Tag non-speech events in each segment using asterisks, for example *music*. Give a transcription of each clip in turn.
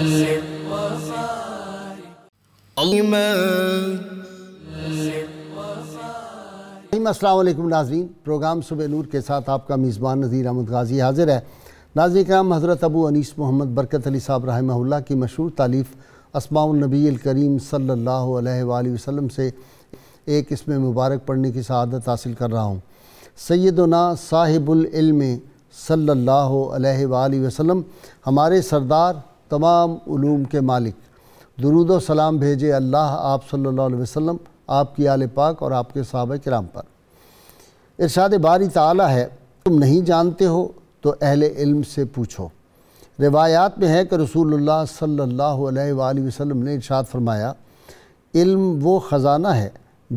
وسلم असलम नाजीन प्रोग्राम सुबह नूर के साथ आपका मेज़बान नज़ीर अहमद गाजी हाजिर है नाजी कराम हज़रत अबू अनीस मोहम्मद बरकत अली साहब रहा की मशहूर तालीफ़ असमानबी करीम सल्ला वसम से एक इसमें मुबारक पढ़ने की शहादत हासिल कर रहा हूँ सैदना साहिबुल्म सल्ला वसम हमारे सरदार तमाम ूम के मालिक दरुद सलाम भेजे अल्लाह आप सल्लल्लाहु अलैहि वसल्लम आपकी आल पाक और आपके सहाब कराम पर इरशाद बारी ताला है तुम नहीं जानते हो तो अहल इल्म से पूछो रिवायात में है कि रसूलुल्लाह सल्लल्लाहु अलैहि वसल्लम ने इरशाद फरमाया इल्म वो ख़जाना है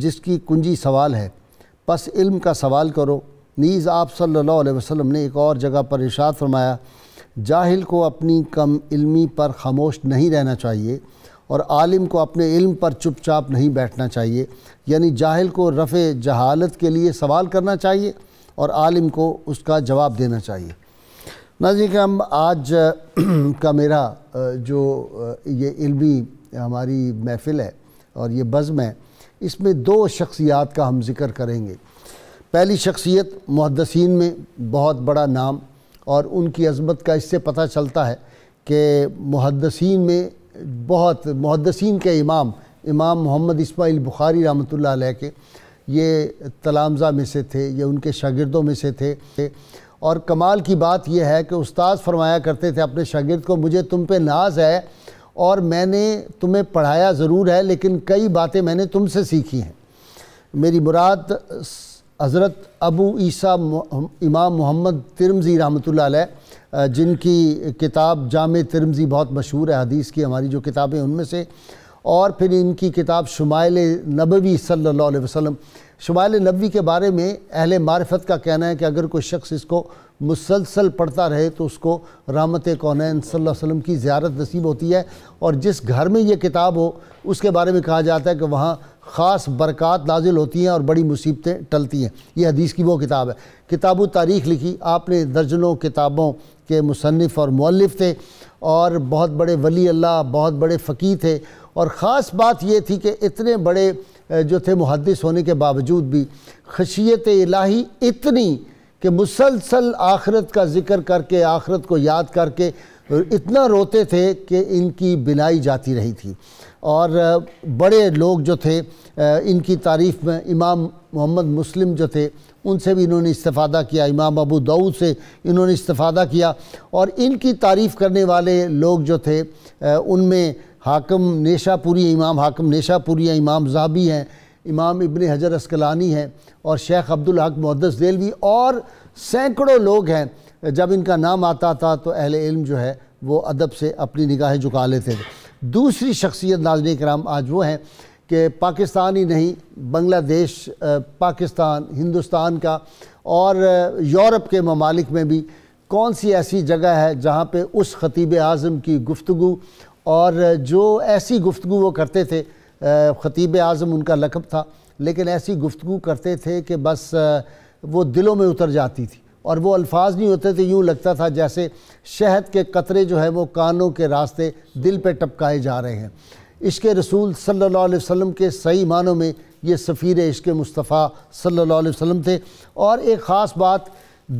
जिसकी कुंजी सवाल है बस इल्म का सवाल करो नीज़ आप सल्लल्लाहु अलैहि वसल्लम ने एक और जगह पर इरशाद फरमाया जाहिल को अपनी कम इल्मी पर खामोश नहीं रहना चाहिए और आलिम को अपने इल्म पर चुपचाप नहीं बैठना चाहिए यानी जाहिल को रफ़ जहालत के लिए सवाल करना चाहिए और आलिम को उसका जवाब देना चाहिए नाजी के हम आज *clears throat* का मेरा जो ये इल्मी हमारी महफिल है और ये बज़म है इसमें दो शख्सियात का हम ज़िक्र करेंगे पहली शख्सियत मुहदसिन में बहुत बड़ा नाम और उनकी अजमत का इससे पता चलता है कि मुहदसिन में बहुत मुहदसिन के इमाम इमाम मोहम्मद इस्माइल बुखारी रहमत के ये तलामज़ा में से थे ये उनके शागिदों में से थे और कमाल की बात यह है कि उस्ताद फरमाया करते थे अपने शागिद को मुझे तुम पे नाज है और मैंने तुम्हें पढ़ाया ज़रूर है लेकिन कई बातें मैंने तुमसे सीखी हैं मेरी मुराद हज़रत अबू ईसा इमाम मोहम्मद तिरमज़ी रहमत जिनकी किताब जाम तिरमज़ी बहुत मशहूर है हदीस की हमारी जो किताबें उनमें से और फिर इनकी किताब शुमाइल नबवी सल्लल्लाहु अलैहि वसल्लम शुमाइल नबवी के बारे में अहल मारफत का कहना है कि अगर कोई शख्स इसको मुसलसल पढ़ता रहे तो उसको रामत कौनैन वसल्लम की ज़्यारत नसीब होती है और जिस घर में ये किताब हो उसके बारे में कहा जाता है कि वहाँ ख़ास बरक़ात नाजिल होती हैं और बड़ी मुसीबतें टलती हैं ये हदीस की वो किताब है किताब तारीख़ लिखी आपने दर्जनों किताबों के मुसनफ़ और मौलफ़ थे और बहुत बड़े वली अल्लाह बहुत बड़े फ़कीर थे और ख़ास बात ये थी कि इतने बड़े जो थे मुहदस होने के बावजूद भी खशियत इलाही इतनी कि मुसलसल आखरत का ज़िक्र करके आखरत को याद करके इतना रोते थे कि इनकी बिलाई जाती रही थी और बड़े लोग जो थे इनकी तारीफ़ में इमाम मोहम्मद मुस्लिम जो थे उनसे भी इन्होंने इस्तफ़ादा किया इमाम अबू दाऊद से इन्होंने इस्तफ़ादा किया और इनकी तारीफ़ करने वाले लोग जो थे उनमें हाकम नेशापुरी इमाम हाकम नेशापुरी है इमाम जहाबी हैं इमाम इबन हजर असकलानी हैं और शेख अब्दुल हक मुहदस देलवी और सैकड़ों लोग हैं जब इनका नाम आता था तो अहल इल्म जो है वो अदब से अपनी निगाहें झुका लेते थे दूसरी शख्सियत नाजनिक कराम आज वो हैं कि पाकिस्तान ही नहीं बांग्लादेश पाकिस्तान हिंदुस्तान का और यूरोप के ममालिक में भी कौन सी ऐसी जगह है जहाँ पर उस ख़तीब आज़म की गुफ्तु और जो ऐसी गुफ्तु वो करते थे ख़तीब आज़म उनका लकब था लेकिन ऐसी गुफ्तु करते थे कि बस वो दिलों में उतर जाती थी और वो अल्फाज नहीं होते थे यूँ लगता था जैसे शहद के कतरे जो है वो कानों के रास्ते दिल पे टपकाए जा रहे हैं इश्क रसूल सल्ला वसम के सही मानों में ये सफ़ीर इश्क मुस्तफ़ा सल्ला वसम थे और एक ख़ास बात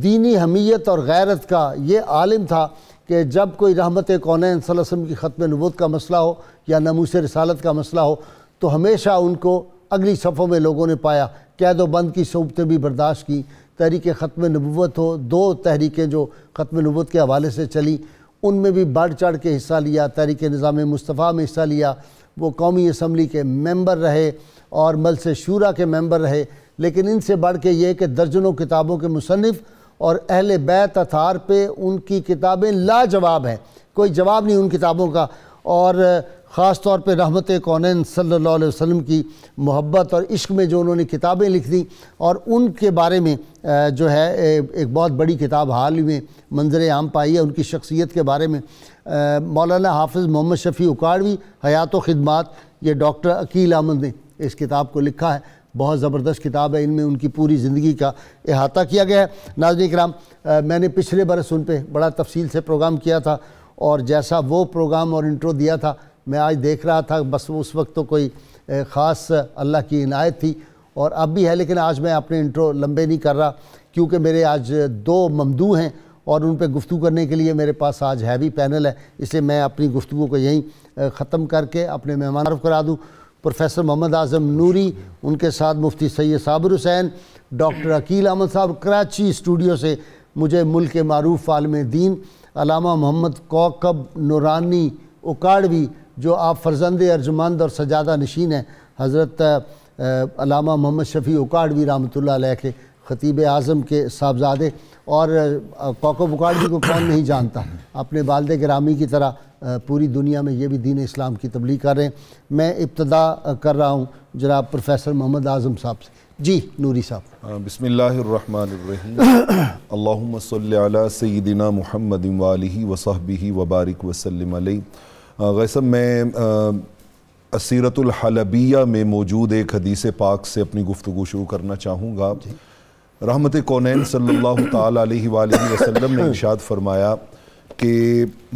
दीनी हमीयत और गैरत का ये आलम था कि जब कोई रहमत कौन वसम की ख़त्म नबूत का मसला हो या नमूस रसालत का मसला हो तो हमेशा उनको अगली सफ़ों में लोगों ने पाया कैद वंद की सूबतें भी बर्दाश्त की तहरीक ख़त्म नबूत हो दो तहरीकें जो ख़त्म नबूत के हवाले से चली उनमें भी बढ़ चढ़ के हिस्सा लिया तहरीक निज़ाम मुस्तफ़ा में हिस्सा लिया वो कौमी असम्बली के मेम्बर रहे और मलस शूरा के मेम्बर रहे लेकिन इनसे बढ़ के ये कि दर्जनों किताबों के मुसनफ़ और अहल बैत अथार पे उनकी किताबें लाजवाब हैं कोई जवाब नहीं उन किताबों का और ख़ास तौर पर रहमत कौन सल्ला वसम की मोहब्बत और इश्क में जो उन्होंने किताबें लिख दी और उनके बारे में जो है एक बहुत बड़ी किताब हाल ही में मंजर आम पाई है उनकी शख्सियत के बारे में मौलाना हाफिज़ मोहम्मद शफ़ी उकाड़वी हयात ख़दमात ये डॉक्टर अकील अहमद ने इस किताब को लिखा है बहुत ज़बरदस्त किताब है इनमें उनकी पूरी ज़िंदगी का अहाता किया गया है नाजन कराम मैंने पिछले बरस उन पर बड़ा तफसील से प्रोग्राम किया था और जैसा वो प्रोग्राम और इंट्रो दिया था मैं आज देख रहा था बस उस वक्त तो कोई ख़ास अल्लाह की इनायत थी और अब भी है लेकिन आज मैं अपने इंट्रो लंबे नहीं कर रहा क्योंकि मेरे आज दो ममदू हैं और उन पर गुफ्तु करने के लिए मेरे पास आज हैवी पैनल है इसलिए मैं अपनी गुफ्तु को यहीं ख़त्म करके अपने मेहमान रफ करा दूँ प्रोफेसर मोहम्मद आजम नूरी उनके साथ मुफ्ती सैद साबर हुसैन डॉक्टर अकील अहमद साहब कराची स्टूडियो से मुझे मुल्क मरूफ आलम दीन अलामा मोहम्मद कौकब नूरानी उकाड़वी जो आप फर्जंद अर्जुमंद और सजादा नशीन हैं हज़रत अलामा मोहम्मद शफ़ी उकाड़वी रहमत के ख़तीब आज़म के साहबजादे और कोको बुकाड़वी को कौन नहीं जानता अपने वालद ग्रामी की तरह पूरी दुनिया में ये भी दीन इस्लाम की तबलीग कर रहे हैं मैं इब्तदा कर रहा हूँ जनाब प्रोफेसर मोहम्मद आज़म साहब से जी नूरी साहब बसमीम अल्लाम सैदिना महमद वाली वसाहबी वबारक वसलम गैसब मैं असीरतलहलबिया में मौजूद एक हदीस पाक से अपनी गुफ्तु शुरू करना चाहूँगा रहमत कौन सल्ला वसलम ने इर्शाद फरमाया कि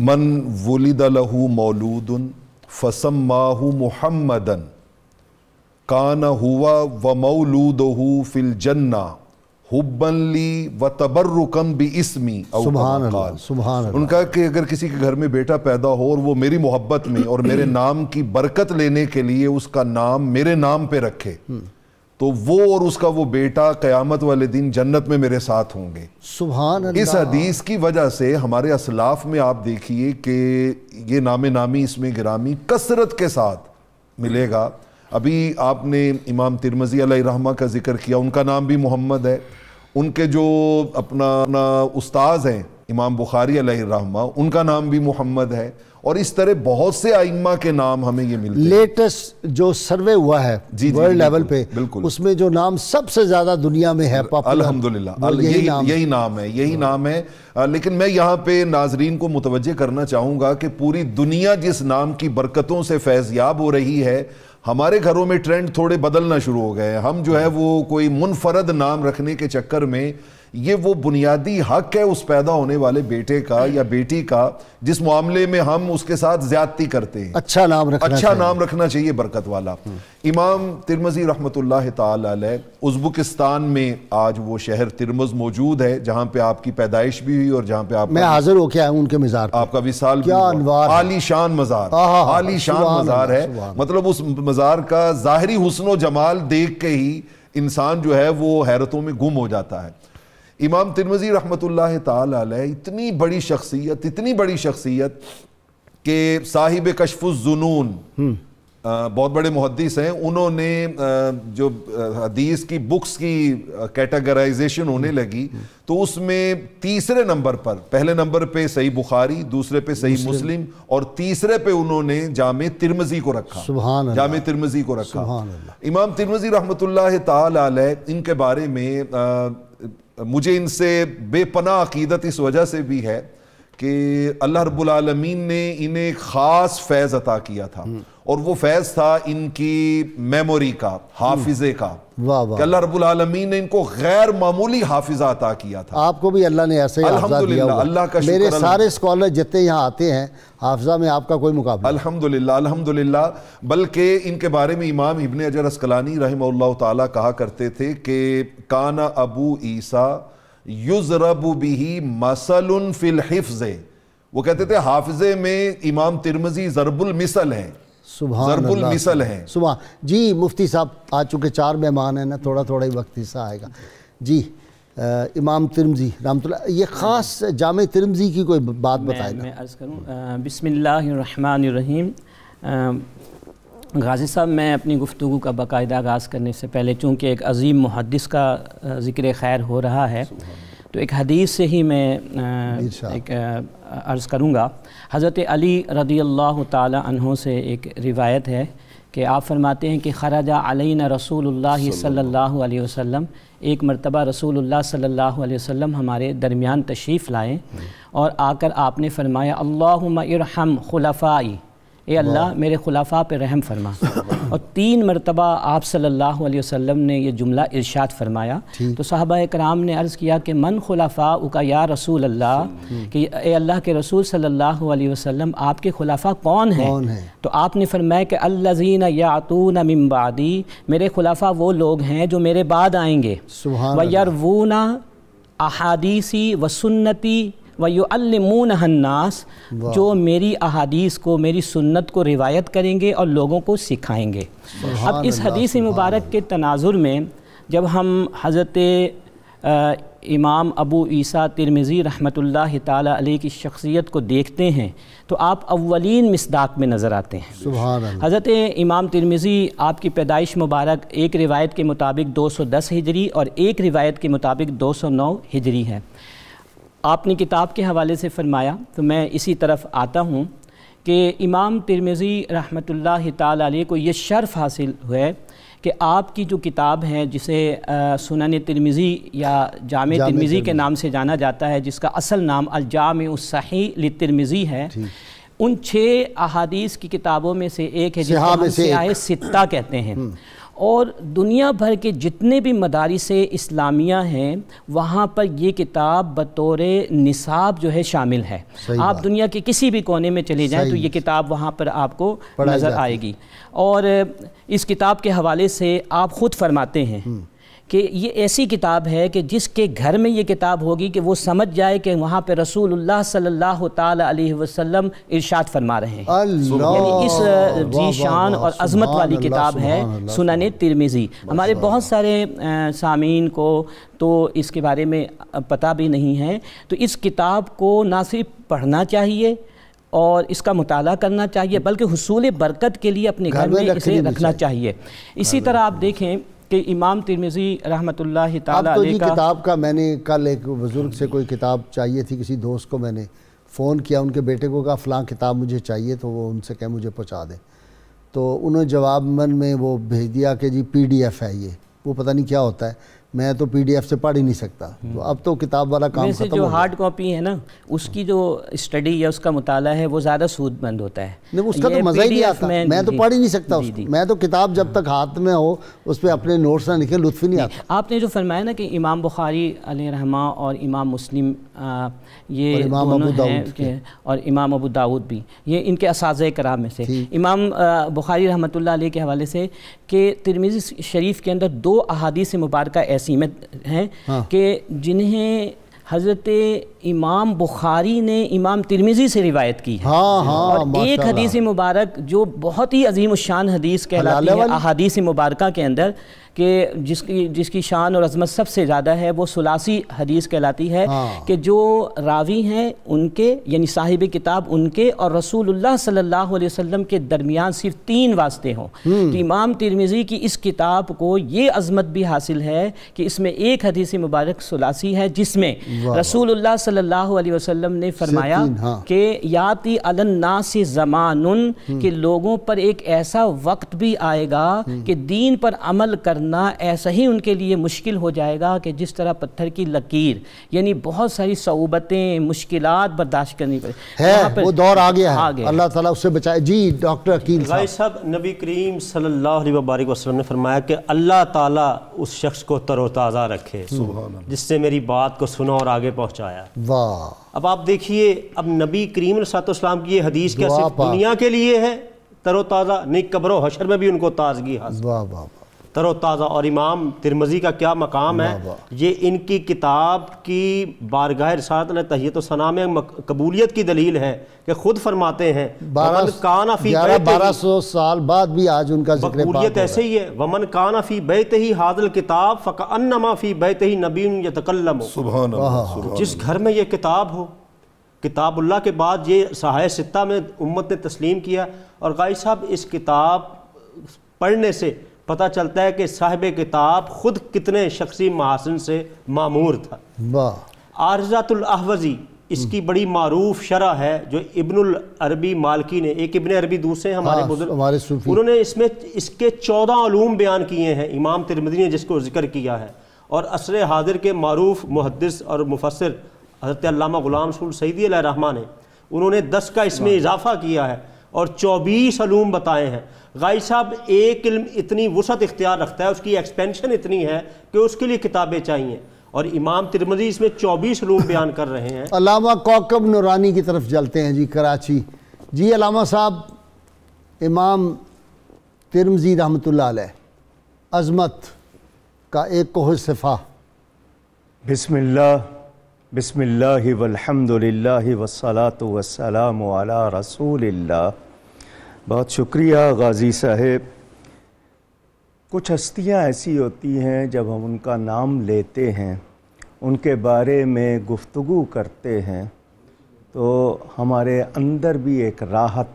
मन वलिद लहू मौलूदन फसम माहू मुहमदन कान हुआ व मौलूद फिल जन्ना हुबनली व तबर्रुकम भी इसमी उनका कि अगर किसी के घर में बेटा पैदा हो और वो मेरी मोहब्बत में और मेरे *clears throat* नाम की बरकत लेने के लिए उसका नाम मेरे नाम पे रखे हम्म। तो वो और उसका वो बेटा क़यामत वाले दिन जन्नत में मेरे साथ होंगे सुबहान इस हदीस की वजह से हमारे असलाफ में आप देखिए कि ये नाम नामी इसमें ग्रामी कसरत के साथ मिलेगा अभी आपने इमाम तिरमजी रहमा का जिक्र किया उनका नाम भी मोहम्मद है उनके जो अपना अपना उस्ताद हैं इमाम बुखारी रहमा उनका नाम भी मोहम्मद है और इस तरह बहुत से आइमा के नाम हमें ये मिलते लेटेस्ट जो सर्वे हुआ है जी वर्ल्ड लेवल पे बिल्कुल उसमें जो नाम सबसे ज्यादा दुनिया में है अल्हम्दुलिल्लाह यही, नाम यही नाम है यही नाम है हाँ। लेकिन मैं यहाँ पे नाजरीन को मुतवजह करना चाहूँगा कि पूरी दुनिया जिस नाम की बरकतों से फैज याब हो रही है हमारे घरों में ट्रेंड थोड़े बदलना शुरू हो गए हैं हम जो है वो कोई मुनफरद नाम रखने के चक्कर में ये वो बुनियादी हक है उस पैदा होने वाले बेटे का या बेटी का जिस मामले में हम उसके साथ ज्यादती करते हैं अच्छा नाम रखना अच्छा नाम रखना चाहिए बरकत वाला इमाम तिरमजी रहमत उजबुकिस्तान में आज वो शहर तिरमज मौजूद है जहां पे आपकी पैदाइश भी हुई और जहां पे आप मैं हाजिर होके आया उनके मजार आपका विशाल आलिशान मजार आलिशान मजार है मतलब उस मजार का जाहरी हुसन जमाल देख के ही इंसान जो है वो हैरतों में गुम हो जाता है इमाम तिरमजी रहमत इतनी बड़ी शख्सियत इतनी बड़ी शख्सियत के साहिब कशफुलजनून हम्म। बहुत बड़े मुहदस हैं उन्होंने जो हदीस की बुक्स की कैटेगराइजेशन होने लगी हम्म। तो उसमें तीसरे नंबर पर पहले नंबर पे सही बुखारी दूसरे पे सही मुस्लिम और तीसरे पे उन्होंने जाम तिरमजी को रखा जाम तिरमजी को रखा इमाम तिरमजी रहमत इनके बारे में मुझे इनसे बेपना अकीदत इस वजह से भी है कि अल्लाह रबालमीन ने इन्हें ख़ास फैज़ अता किया था और वो फैज़ था इनकी मेमोरी का हाफिज़े का कि अल्लाह रबालमीन ने इनको गैर मामूली हाफिज़ा अता किया था आपको भी अल्लाह ने ऐसे अल्लाह का मेरे सारे स्कॉलर जितने यहाँ आते हैं हाफजा में आपका कोई मुकाबला अलहमदिल्ला अलहमदिल्ला बल्कि इनके बारे में इमाम इबन अजर असकलानी रही ताला कहा करते थे कि काना अबू ईसा युजरबू बिही मसल फिल हिफ्ज वो कहते थे हाफजे में इमाम तिरमजी जरबुल मिसल हैं जरबुल मिसल है सुबह जी मुफ्ती साहब आ चुके चार मेहमान हैं ना थोड़ा थोड़ा ही वक्त हिस्सा आएगा जी आ, इमाम तिरमजी रामतुल्ला ये ख़ास जाम तिरमजी की कोई बात बताए मैं अर्ज़ करूँ बिसमीम गाजी साहब मैं अपनी गुफ्तु का बाकायदा आगाज़ करने से पहले चूँकि एक अजीम मुहदस का ज़िक्र खैर हो रहा है तो एक हदीस से ही मैं आ, एक अर्ज़ करूँगा हज़रत अली रदी अल्लाह तहों से एक रिवायत है कि आप फरमाते हैं कि खराजा अलैन रसूल सल्ला वसम एक मरतबा रसूल सल्ला वसम हमारे दरमियान तशरीफ़ लाएँ हम्म। और आकर आपने फ़रमाया अल्लाम खुलफाई ए अल्लाह मेरे खुलाफा पे रहम फरमा और तीन मरतबा आप सल्लल्लाहु अलैहि वसल्लम ने यह जुमला इरशाद फरमाया तो साहबा कराम ने अर्ज़ किया कि मन खुलाफा उका या रसूल अल्लाह कि ए अल्लाह के रसूल सल्लल्लाहु अलैहि वसल्लम आपके खुलाफा कौन है? तो आपने फरमाया कि अल्लाजीन यातून मिम्बादी मेरे खुलाफा वो लोग हैं जो मेरे बाद आएंगे व वयरवूना अहादीसी व सुन्नती वयुअलमूनहन्नास जो मेरी अहादीस को मेरी सुन्नत को रिवायत करेंगे और लोगों को सिखाएंगे अब इस हदीस मुबारक के तनाजुर में जब हम हज़रत इमाम अबू ईसा तिरमिज़ी रहमतुल्ला ताली की शख्सियत को देखते हैं तो आप अव्वलिन मिसदाक में नज़र आते हैं हज़रत इमाम तिरमिज़ी आपकी पैदाइश मुबारक एक रिवायत के मुताबिक 210 हिजरी और एक रिवायत के मुताबिक 209 हिजरी है आपने किताब के हवाले से फरमाया तो मैं इसी तरफ आता हूँ कि इमाम तिरमिज़ी रहमत ला को यह शर्फ़ हासिल हुआ कि आपकी जो किताब है जिसे सुनन तिरमिज़ी या जाम तिरमिज़ी के नाम से जाना जाता है जिसका असल नाम अलजाम उसी तिरमिज़ी है उन छः अहादीस की किताबों में से एक है जिसे हम सित्ता कहते हैं हम्म। और दुनिया भर के जितने भी मदारस इस्लामिया हैं वहाँ पर ये किताब बतौर निसाब जो है शामिल है आप दुनिया के किसी भी कोने में चले जाएँ तो ये किताब वहाँ पर आपको नज़र आएगी और इस किताब के हवाले से आप ख़ुद फरमाते हैं हम्म। कि ये ऐसी किताब है कि जिसके घर में ये किताब होगी कि वो समझ जाए कि वहाँ पे रसूलुल्लाह सल्लल्लाहु अलैहि वसल्लम इरशाद फरमा रहे हैं यानी इस जीशान और अजमत वाली किताब है सुनन तिरमिज़ी हमारे बहुत सारे सामीन को तो इसके बारे में पता भी नहीं है तो इस किताब को ना सिर्फ पढ़ना चाहिए और इसका मताल करना चाहिए बल्कि हसूल बरकत के लिए अपने घर में इसे रखना चाहिए इसी तरह आप देखें कि इमाम तिरमिज़ी रहमत ला तो जी किताब का मैंने कल एक बुज़ुर्ग से कोई किताब चाहिए थी किसी दोस्त को मैंने फ़ोन किया उनके बेटे को कहा फ़लाँ किताब मुझे चाहिए तो वो उनसे कहें मुझे पहुँचा दें तो उन्होंने जवाब मन में वो भेज दिया कि जी पी डी एफ़ है ये वो पता नहीं क्या होता है मैं तो पीडीएफ से पढ़ ही नहीं सकता हम्म। तो अब तो किताब वाला काम खत्म जो हार्ड कॉपी है ना उसकी जो स्टडी या उसका मुताला है वो ज़्यादा सूदमंद होता है नहीं उसका तो मज़ा ही नहीं आता मैं, मैं तो पढ़ ही नहीं सकता उसको मैं तो किताब जब तक हाथ में हो उस पर अपने नोट्स ना लिखे लुत्फ नहीं आता आपने जो फरमाया ना कि इमाम बुखारी रहमा और इमाम मुस्लिम ये इमाम अबू दाऊद और इमाम अबू दाऊद भी ये इनके इस कराम में से इमाम बुखारी रहमत के हवाले से कि तिरमिज़ शरीफ के अंदर दो अहादी मुबारका सीमित हैं हाँ। कि जिन्हें हज़रत इमाम बुखारी ने इमाम तिरमिज़ी से रिवायत की है हाँ, हाँ, और एक हदीस मुबारक जो बहुत ही अजीम शान हदीस कहलाती है हदीसी मुबारक के अंदर कि जिसकी जिसकी शान और अजमत सबसे ज़्यादा है वो सुलासी हदीस कहलाती है हाँ। कि जो रावी हैं उनके यानी साहिब किताब उनके और रसूलुल्लाह सल्लल्लाहु अलैहि वसल्लम के दरमियान सिर्फ तीन वास्ते हों हम्म। तो इमाम तिरमिज़ी की इस किताब को ये अजमत भी हासिल है कि इसमें एक हदीस मुबारक सुलासी है जिसमें रसूल सल्लल्लाहु अलैहि ने फरमाया हाँ। कि याति अलन्ना से ज़मान हम्म। के लोगों पर एक ऐसा वक्त भी आएगा हम्म। कि दीन पर अमल करना करना ऐसा ही उनके लिए मुश्किल हो जाएगा कि जिस तरह पत्थर की लकीर यानी बहुत सारी सऊबतें मुश्किल बर्दाश्त करनी पड़े है पर वो दौर आ गया है अल्लाह ताला उससे बचाए जी डॉक्टर भाई साहब नबी करीम सल्लल्लाहु अलैहि वबारक वसल्लम ने फरमाया कि अल्लाह ताला उस शख्स को तरोताज़ा रखे जिससे मेरी बात को सुना और आगे पहुँचाया वाह अब आप देखिए अब नबी करीम सातम की ये हदीस क्या दुनिया के लिए है तरोताज़ा नहीं कब्रो हशर में भी उनको ताजगी हासिल वाह वाह तरोताज़ा और इमाम तिरमजी का क्या मकाम है ये इनकी किताब की बारगाह रसात तहत सना में कबूलियत की दलील है कि खुद फरमाते हैं बारह काना बारह सौ साल बाद भी आज उनका कबूलियत ऐसे ही है वमन काना फी बैत ही हादल किताब फ़का फी बैत ही नबीन या यतकलम जिस घर में ये किताब हो किताबुल्ला के बाद ये सहाय सित्ता में उम्मत ने तस्लीम किया और गाई साहब इस किताब पढ़ने से पता चलता है कि साहिब किताब ख़ुद कितने शख्सी महासन से मामूर था वाह आरजातुलहवजी इसकी बड़ी मरूफ शरह है जो इब्नुल अरबी मालकी ने एक इबन अरबी दूसरे हमारे हाँ, हमारे उन्होंने इसमें इसके चौदह आलूम बयान किए हैं इमाम तिरमदी ने जिसको जिक्र किया है और असर हाजिर के मरूफ मुहदस और मुफसर हजरत गुलाम रसूल सईदी रहमा ने उन्होंने दस का इसमें इजाफा किया है और 24 अलूम बताए हैं गाई साहब एक इल्म इतनी वसत इख्तियार रखता है उसकी एक्सपेंशन इतनी है कि उसके लिए किताबें चाहिए और इमाम तिरमजी इसमें 24 अलूम बयान कर रहे हैं अलामा कौकब नूरानी की तरफ जलते हैं जी कराची जी अलामा साहब इमाम तिरमजी रहमत आजमत का एक कोह सिफ़ा बिसमिल्ला لله والصلاة والسلام على رسول الله बहुत शुक्रिया गाज़ी साहेब कुछ हस्तियाँ ऐसी होती हैं जब हम उनका नाम लेते हैं उनके बारे में गुफ्तु करते हैं तो हमारे अंदर भी एक राहत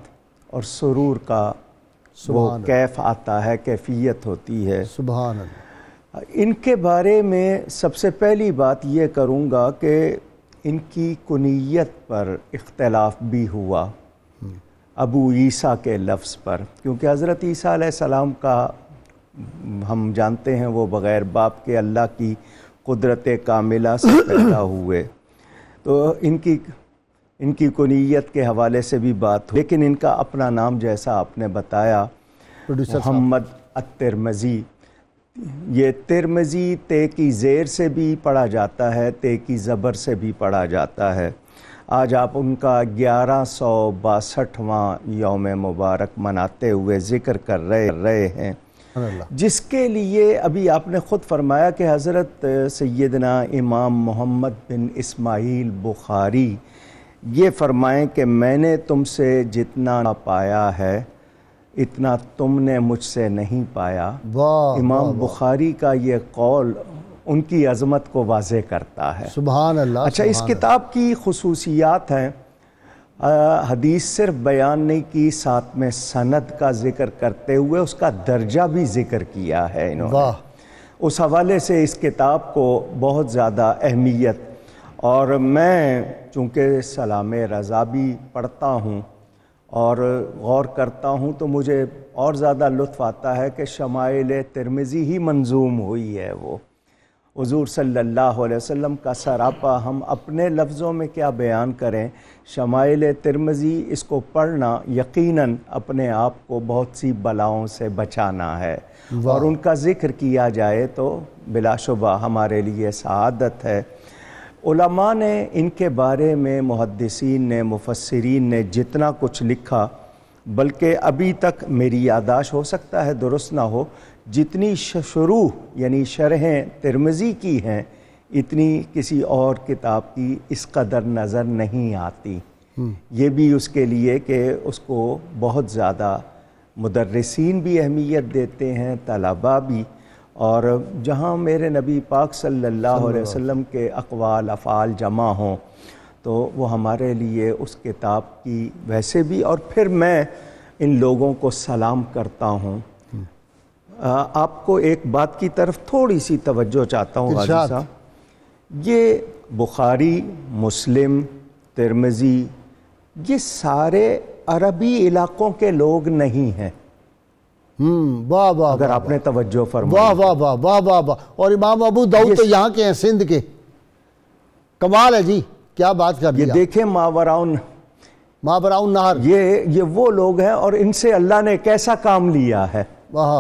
और सुरूर का वो कैफ आता है कैफियत होती है सुबह इनके बारे में सबसे पहली बात यह करूँगा कि इनकी कुनीत पर इख्तलाफ भी हुआ अबू ईसा के लफ्ज़ पर क्योंकि हज़रत ईसा सलाम का हम जानते हैं वो बग़ैर बाप के अल्लाह की कुदरत कामिला से पैदा हुए तो इनकी इनकी कुनीत के हवाले से भी बात हो लेकिन इनका अपना नाम जैसा आपने बताया मोहम्मद मज़ी ये तिरमजी ते की ज़ेर से भी पढ़ा जाता है ते की ज़बर से भी पढ़ा जाता है आज आप उनका ग्यारह सौ बासठवाँ योम मुबारक मनाते हुए ज़िक्र कर रहे रहे हैं जिसके लिए अभी आपने ख़ुद फरमाया कि हज़रत सैदना इमाम मोहम्मद बिन इस्माइल बुखारी ये फरमाएं कि मैंने तुमसे जितना पाया है इतना तुमने मुझसे नहीं पाया इमाम बुखारी का ये कौल उनकी अजमत को वाज करता है सुबह अल्लाह अच्छा इस किताब की खसूसियात हैं हदीस सिर्फ बयान नहीं की साथ में सनद का जिक्र करते हुए उसका दर्जा भी जिक्र किया है इन्होंने उस हवाले से इस किताब को बहुत ज़्यादा अहमियत और मैं चूँकि सलाम रज़ा भी पढ़ता हूँ और गौर करता हूँ तो मुझे और ज़्यादा लुत्फ़ आता है कि शमाइल तिरमिज़ी ही मंजूम हुई है वो हजूर सल्लल्लाहु अलैहि वसल्लम का सरापा हम अपने लफ्ज़ों में क्या बयान करें शमाइल तिरमज़ी इसको पढ़ना यकीनन अपने आप को बहुत सी बलाओं से बचाना है और उनका ज़िक्र किया जाए तो बिलाशुबा हमारे लिए सआदत है उलमा ने इनके बारे में मुहदसिन ने मुफसरीन ने जितना कुछ लिखा बल्कि अभी तक मेरी यादाश हो सकता है दुरुस्त ना हो जितनी शुरू यानी शरहें तिरमज़ी की हैं इतनी किसी और किताब की इस कदर नज़र नहीं आती हम्म। ये भी उसके लिए कि उसको बहुत ज़्यादा मदरसिन भी अहमियत देते हैं तलबा भी और जहाँ मेरे नबी पाक सल्लल्लाहु अलैहि वसल्लम के अकवाल अफ़ाल जमा हों तो वो हमारे लिए उस किताब की वैसे भी और फिर मैं इन लोगों को सलाम करता हूँ हम्म। आपको एक बात की तरफ थोड़ी सी तवज्जो चाहता हूँ ये बुखारी मुस्लिम तिरमज़ी ये सारे अरबी इलाक़ों के लोग नहीं हैं हम्म, वाह वाह अगर आपने तवज्जो फरमा वाह वाह वाह वाह वाह और इमाम अबू दाऊद तो यहाँ के हैं सिंध के कमाल है जी क्या बात कर ये देखें मावराउन मावराउन नहर ये ये वो लोग हैं और इनसे अल्लाह ने कैसा काम लिया है वाह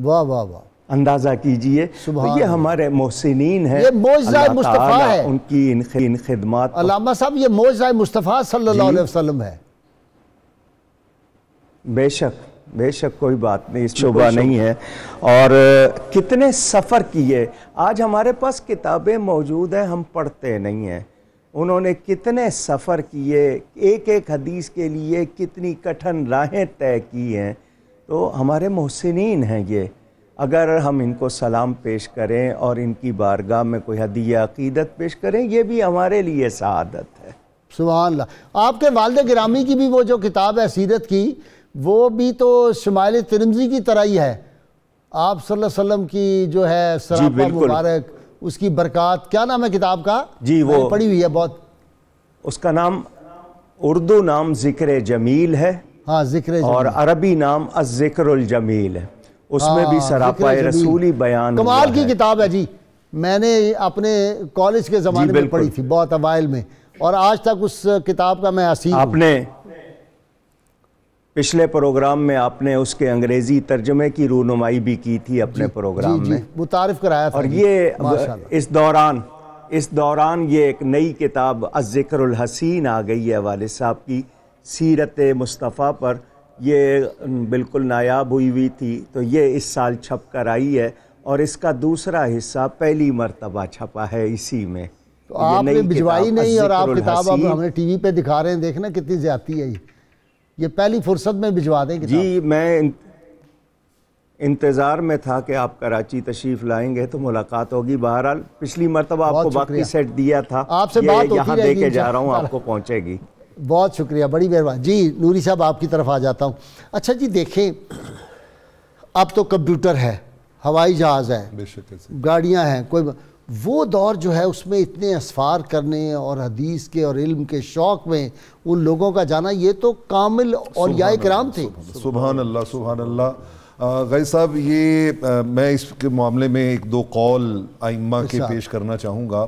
वाह वाह वाह अंदाज़ा कीजिए तो ये हमारे मोहसिन है ये मुस्तफ़ा है उनकी इन खिदमत अलामा साहब ये मोजाए मुस्तफ़ा सल्लल्लाहु अलैहि वसल्लम है बेशक बेशक कोई बात नहीं शोभा नहीं है और कितने सफ़र किए आज हमारे पास किताबें मौजूद हैं हम पढ़ते नहीं हैं उन्होंने कितने सफ़र किए एक एक हदीस के लिए कितनी कठिन राहें तय की हैं तो हमारे मोहसिन हैं ये अगर हम इनको सलाम पेश करें और इनकी बारगाह में कोई हदिया अकीदत पेश करें ये भी हमारे लिए शहादत है सुबह आपके वालद ग्रामी की भी वो जो किताब है सीरत की वो भी तो शुमाल तिरमजी की तरह ही है आप सल्लल्लाहु अलैहि वसल्लम की जो है सराफा मुबारक उसकी बरकत क्या नाम है किताब का जी वो पढ़ी हुई है बहुत उसका नाम उर्दू नाम ज़िक्र जमील है हाँ जिक्र और अरबी नाम अज़िक्रजमील है उसमें हाँ, भी सरापा रसूली बयान कमाल की किताब है जी मैंने अपने कॉलेज के ज़माने में पढ़ी थी बहुत अवाइल में और आज तक उस किताब का मैं आपने पिछले प्रोग्राम में आपने उसके अंग्रेजी तर्जमे की रूनुमाई भी की थी अपने प्रोग्राम जी, में वो तारीफ कराया था और ये इस दौरान इस दौरान ये एक नई किताब अज़िक्रुल हसीन आ गई है वाले साहब की सीरत मुस्तफ़ा पर ये बिल्कुल नायाब हुई हुई थी तो ये इस साल छप कर आई है और इसका दूसरा हिस्सा पहली मरतबा छपा है इसी में तो आपने भिजवाई नहीं और आप किताब अब टीवी पे दिखा रहे हैं देखना कितनी ज़्यादा है ये ये पहली फुर्सत में भिजवा दें जी मैं इंतज़ार में था कि आप कराची तशरीफ़ लाएंगे तो मुलाकात होगी बहरहाल पिछली मरतबा आपको बाकी सेट दिया था आपसे बात यहाँ दे के जा रहा हूँ आपको पहुँचेगी बहुत शुक्रिया बड़ी मेहरबान जी नूरी साहब आपकी तरफ आ जाता हूँ अच्छा जी देखें अब तो कंप्यूटर है हवाई जहाज़ है गाड़ियाँ हैं कोई वो दौर जो है उसमें इतने असफ़ार करने और हदीस के और इल्म के शौक़ में उन लोगों का जाना ये तो कामिल और या कराम थे सुबह अल्लाह सुबह अल्लाह गई साहब ये आ, मैं इसके मामले में एक दो कौल आइम्मा के अच्छा। पेश करना चाहूँगा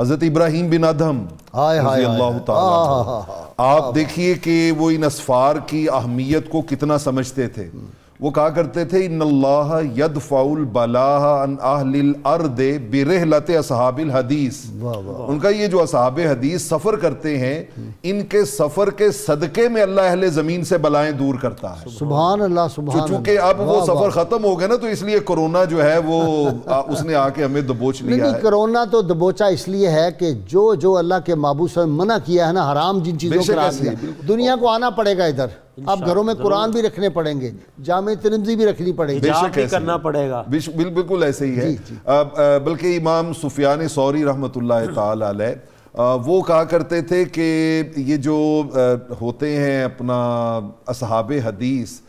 हज़रत इब्राहिम बिन अदम अल्लाह आप देखिए कि वो इन असफ़ार की अहमियत को कितना समझते थे वो कहा करते थे असहाबिल हदीस उनका ये जो असहाब हदीस सफ़र करते हैं इनके सफ़र के सदक़े में अल्लाह अहल ज़मीन से बलाएं दूर करता है सुबह अल्लाह सुबह अब वो सफ़र ख़त्म हो गया ना तो इसलिए कोरोना जो है वो आ, उसने आके हमें दबोच लिया कोरोना तो दबोचा इसलिए है कि जो जो अल्लाह के मबूस मना किया है ना हराम जिन चीज़ों दुनिया को आना पड़ेगा इधर अब घरों में कुरान भी रखने पड़ेंगे जाम तिरमजी भी रखनी पड़ेगी भी करना पड़ेगा बिल्कुल ऐसे ही है बल्कि इमाम सुफियान सौरी रहमत वो कहा करते थे कि ये जो होते हैं अपना असहाब हदीस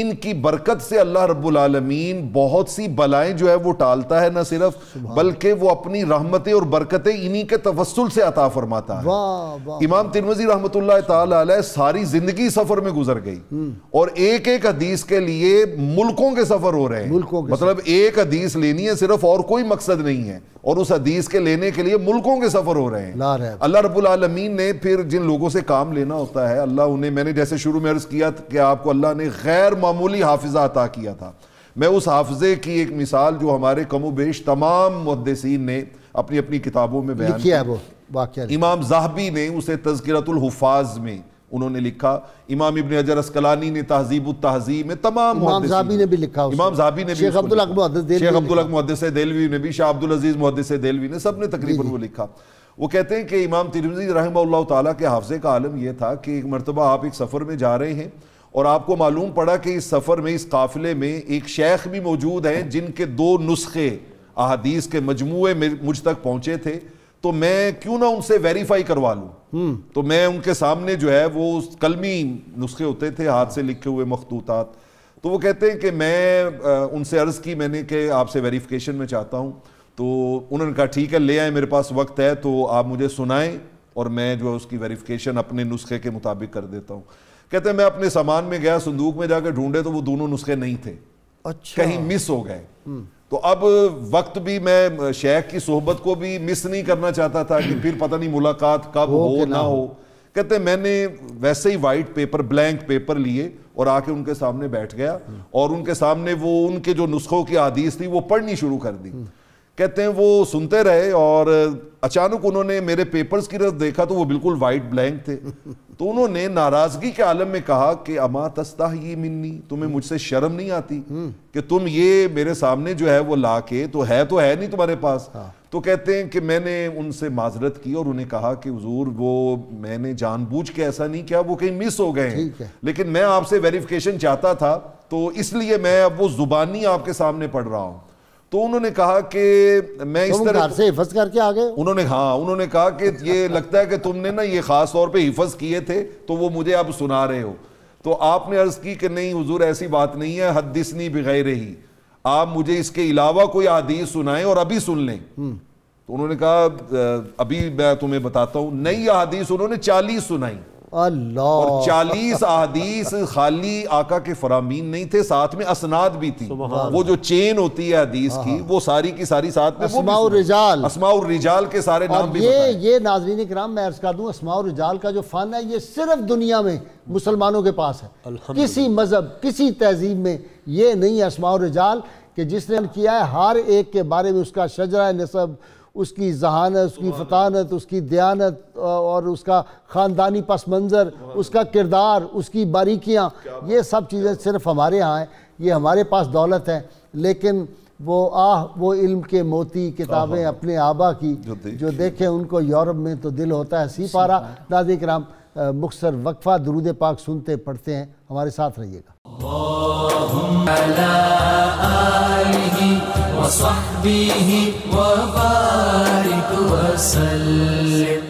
इनकी बरकत से अल्लाह रब्बुल रबालमीन बहुत सी बलाएं जो है वो टालता है ना सिर्फ बल्कि वो अपनी रहमतें और बरकतें इन्हीं के तवस्ल से अता फरमाता है इमाम तिरमजी रहमत सारी जिंदगी सफर में गुजर गई हम्म। और एक एक हदीस के लिए मुल्कों के सफर हो रहे हैं मतलब एक हदीस लेनी है सिर्फ और कोई मकसद नहीं है और उस हदीस के लेने के लिए मुल्कों के सफर हो रहे हैं अल्लाह रबालमीन ने फिर जिन लोगों से काम लेना होता है अल्लाह उन्हें मैंने जैसे शुरू में अर्ज किया कि आपको अल्लाह ने गैर मामूली हाफिजा अता किया था मैं उस हाफजे की एक मिसाल जो हमारे कमो बेश तमाम मुहदसिन ने अपनी अपनी किताबों में बयान किया वो इमाम जहबी ने उसे तस्करतुल्हुफाज में उन्होंने लिखा इमाम इबन अजर असकलानी ने तहजीब तहजीब में तमाम इमाम जहाबी ने भी लिखा इमाम जहाबी ने भी शेख अब्दुल शेख अब्दुल मुहदस देलवी ने भी शाह अब्दुल अजीज़ मुहदस देलवी ने सब ने तकरीबन वो लिखा वो कहते हैं कि इमाम तिरमजी रहम ताला के हाफजे का आलम यह था कि एक मरतबा आप एक सफ़र में जा रहे हैं और आपको मालूम पड़ा कि इस सफ़र में इस काफ़िले में एक शेख भी मौजूद हैं जिनके दो नुस्खे अहदीस के मजमू मुझ तक पहुँचे थे तो मैं क्यों ना उनसे वेरीफाई करवा लूँ हम्म। तो मैं उनके सामने जो है वो कलमी नुस्खे होते थे हाथ से लिखे हुए मखतूतात तो वो कहते हैं कि मैं उनसे अर्ज़ की मैंने कि आपसे वेरीफिकेशन में चाहता हूँ तो उन्होंने कहा ठीक है ले आए मेरे पास वक्त है तो आप मुझे सुनाएं और मैं जो है उसकी वेरीफिकेशन अपने नुस्खे के मुताबिक कर देता हूँ कहते हैं मैं अपने सामान में गया संदूक में जाकर ढूंढे तो वो दोनों नुस्खे नहीं थे अच्छा कहीं मिस हो गए हम्म। तो अब वक्त भी मैं शेख की सोहबत को भी मिस नहीं करना चाहता था कि फिर पता नहीं मुलाकात कब हो, हो ना हो, कहते मैंने वैसे ही वाइट पेपर ब्लैंक पेपर लिए और आके उनके सामने बैठ गया हम्म। और उनके सामने वो उनके जो नुस्खों की आदिश थी वो पढ़नी शुरू कर दी हम्म। कहते हैं वो सुनते रहे और अचानक उन्होंने मेरे पेपर्स की तरफ देखा तो वो बिल्कुल वाइट ब्लैंक थे *laughs* तो उन्होंने नाराजगी के आलम में कहा कि अमा तस्ता ये मिन्नी तुम्हें हम्म। मुझसे शर्म नहीं आती हम्म। कि तुम ये मेरे सामने जो है वो ला के तो है तो है नहीं तुम्हारे पास हाँ। तो कहते हैं कि मैंने उनसे माजरत की और उन्हें कहा कि हजूर वो मैंने जानबूझ के ऐसा नहीं किया वो कहीं मिस हो गए हैं लेकिन मैं आपसे वेरिफिकेशन चाहता था तो इसलिए मैं अब वो जुबानी आपके सामने पढ़ रहा हूँ तो उन्होंने कहा कि मैं इस तरह से हिफज करके आ गए उन्होंने हाँ उन्होंने कहा कि ये लगता है कि तुमने ना ये खास तौर पे हिफज किए थे तो वो मुझे आप सुना रहे हो तो आपने अर्ज की कि नहीं हुजूर ऐसी बात नहीं है हदीसनी बगैर ही आप मुझे इसके अलावा कोई आदीस सुनाएं और अभी सुन लें हम्म। तो उन्होंने कहा अभी मैं तुम्हें बताता हूँ नई आदिश उन्होंने चालीस सुनाई अल्लाह और चालीस अदीस खाली आका के फरामीन नहीं थे साथ में असनाद भी थी वो जो चेन होती है अदीस की हाँ। वो सारी की सारी साथ में असमाउ रिजाल असमाउ रिजाल के सारे नाम भी ये ये नाजरीन कराम मैं अर्ज कर दूं असमाउ रिजाल का जो फन है ये सिर्फ दुनिया में मुसलमानों के पास है किसी मजहब किसी तहजीब में ये नहीं है असमाउ रिजाल कि जिसने किया है हर एक के बारे में उसका शजरा नसब उसकी जहानत उसकी फतानत उसकी दयानत और उसका ख़ानदानी पस मंज़र उसका किरदार उसकी बारीकियाँ ये सब चीज़ें सिर्फ हमारे यहाँ हैं ये हमारे पास दौलत है लेकिन वो आह वो इल्म के मोती किताबें अपने आबा की जो, जो देखें उनको यूरोप में तो दिल होता है सी पारा नाजिक राम मुख्तर वक्फा दरूद पाक सुनते पढ़ते हैं हमारे साथ रहिएगा وصحبه وبارك وسلم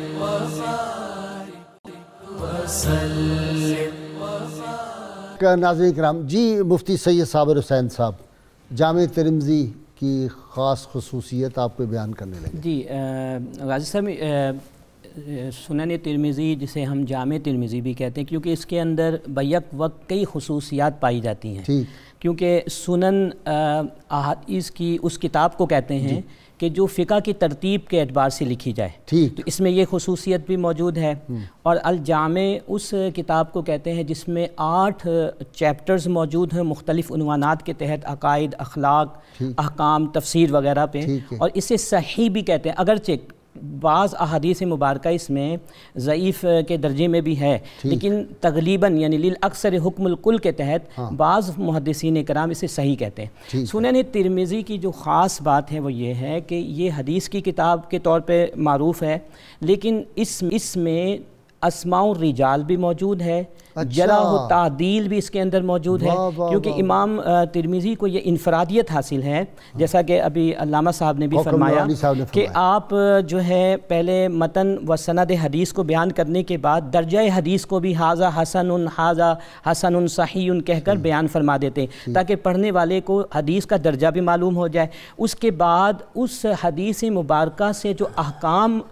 कराम जी मुफ्ती सैद साबिर हुसैन साहब जाम तिरमजी की ख़ास खसूसियत आपको बयान करने लगे जी गाजी साहब सुनन तिरमिज़ी जिसे हम जाम तिरमिज़ी भी कहते हैं क्योंकि इसके अंदर बैक वक्त कई खसूसियात पाई जाती हैं क्योंकि सुनन अहादीस की उस किताब को कहते हैं कि जो फ़िका की तरतीब के एतबार से लिखी जाए तो इसमें यह खसूसियत भी मौजूद है हम्म। और अलजाम उस किताब को कहते हैं जिसमें आठ चैप्टर्स मौजूद हैं मुख्तलिफ़ान के तहत अकायद अखलाक अहकाम तफसीर वगैरह पे और इसे सही भी कहते हैं अगरचे बाज़ अहदीस मुबारक इसमें ज़यीफ़ के दर्जे में भी है लेकिन तकलीबा यानी लील अक्सर हुक्मकुल के तहत हाँ। बाज़ मुहदसिन कराम इसे सही कहते हैं सुनन तिरमिज़ी की जो ख़ास बात है वो ये है कि ये हदीस की किताब के तौर पर मरूफ है लेकिन इस इसमें असमाउ रिजाल भी मौजूद है जरा व अच्छा। तादील भी इसके अंदर मौजूद है क्योंकि इमाम तिरमिज़ी को ये इनफरादियत हासिल है जैसा कि अभी अलामा साहब ने भी फरमाया कि आप जो है पहले मतन व सनद हदीस को बयान करने के बाद दर्ज हदीस को भी हाजा हसन उन हाजा हसन सही कहकर हम्म। बयान फरमा देते हैं ताकि पढ़ने वाले को हदीस का दर्जा भी मालूम हो जाए उसके बाद उस हदीस मुबारक से जो अहकाम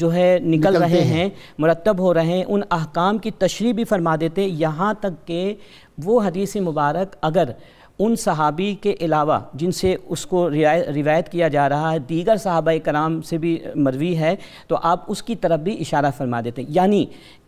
जो है निकल रहे हैं मुरतब हो रहे हैं उन अहकाम की तशरी भी फरमा देते देते यहाँ तक के वो हदीसी मुबारक अगर उन सहाबी के अलावा जिनसे उसको रिवायत किया जा रहा है दीगर सहाबा कराम से भी मरवी है तो आप उसकी तरफ भी इशारा फरमा देते हैं यानी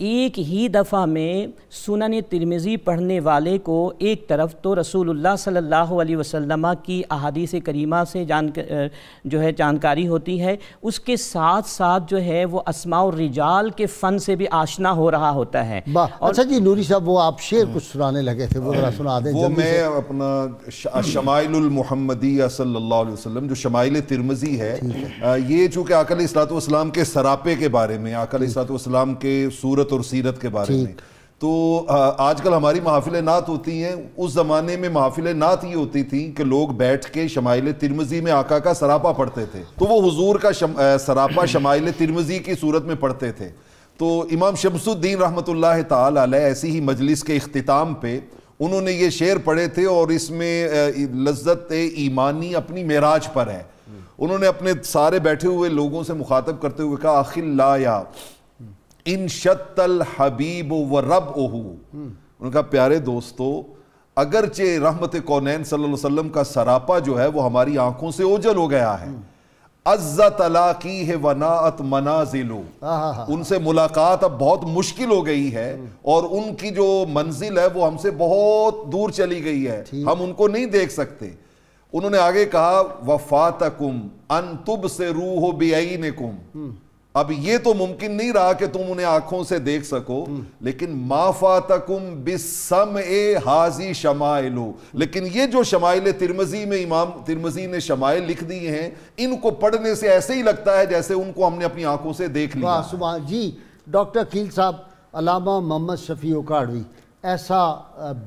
एक ही दफ़ा में सुनन तिरमिज़ी पढ़ने वाले को एक तरफ तो रसूलुल्लाह सल्लल्लाहु अलैहि वसल्लम की अहादीस करीमा से जान जो है जानकारी होती है उसके साथ साथ जो है वो असमा रिजाल के फ़न से भी आशना हो रहा होता है और अच्छा जी नूरी साहब वो आप शेर कुछ सुनाने लगे थे वो सुना दें वो मैं अपना शमाइल शमाइलमहमदिया सल्ला वसलम जो शमाइल तिरमजी है ये चूँकि अकल इसलातम के सरापे के बारे में अकल इसलातम के सूरत और सीरत के बारे में तो आजकल हमारी महाफिल नात होती हैं उस ज़माने में महाफिल नात ये होती थी कि लोग बैठ के शमाइल तिरमजी में आका का सरापा पढ़ते थे तो वो हुजूर का शम, आ, सरापा शमाइल तिरमजी की सूरत में पढ़ते थे तो इमाम शमसुद्दीन रहमत ला ऐसी ही मजलिस के अख्ताम पे उन्होंने ये शेर पढ़े थे और इसमें लज्जत ईमानी अपनी मेराज पर है उन्होंने अपने सारे बैठे हुए लोगों से मुखातब करते हुए कहा लाया इन शतल हबीब व रब ओहू उनका प्यारे दोस्तों अगरचे रहमत कौनैन सल्लल्लाहु अलैहि वसल्लम का सरापा जो है वो हमारी आंखों से ओझल हो गया है अज्जत है वनात मनाजिलो उनसे मुलाकात अब बहुत मुश्किल हो गई है हम्म। और उनकी जो मंजिल है वो हमसे बहुत दूर चली गई है हम उनको नहीं देख सकते उन्होंने आगे कहा वफातकुम अनतुब से रूह बेअन कुम हम्म। अब ये तो मुमकिन नहीं रहा कि तुम उन्हें आंखों से देख सको लेकिन माफा तकुम बिसम ए हाजी शमायलो लेकिन ये जो शमाइल तिरमजी में इमाम तिरमजी ने शमाइल लिख दिए हैं इनको पढ़ने से ऐसे ही लगता है जैसे उनको हमने अपनी आंखों से देख लिया सुबह जी डॉक्टर खील साहब अलामा मोहम्मद शफी ओकाड़वी ऐसा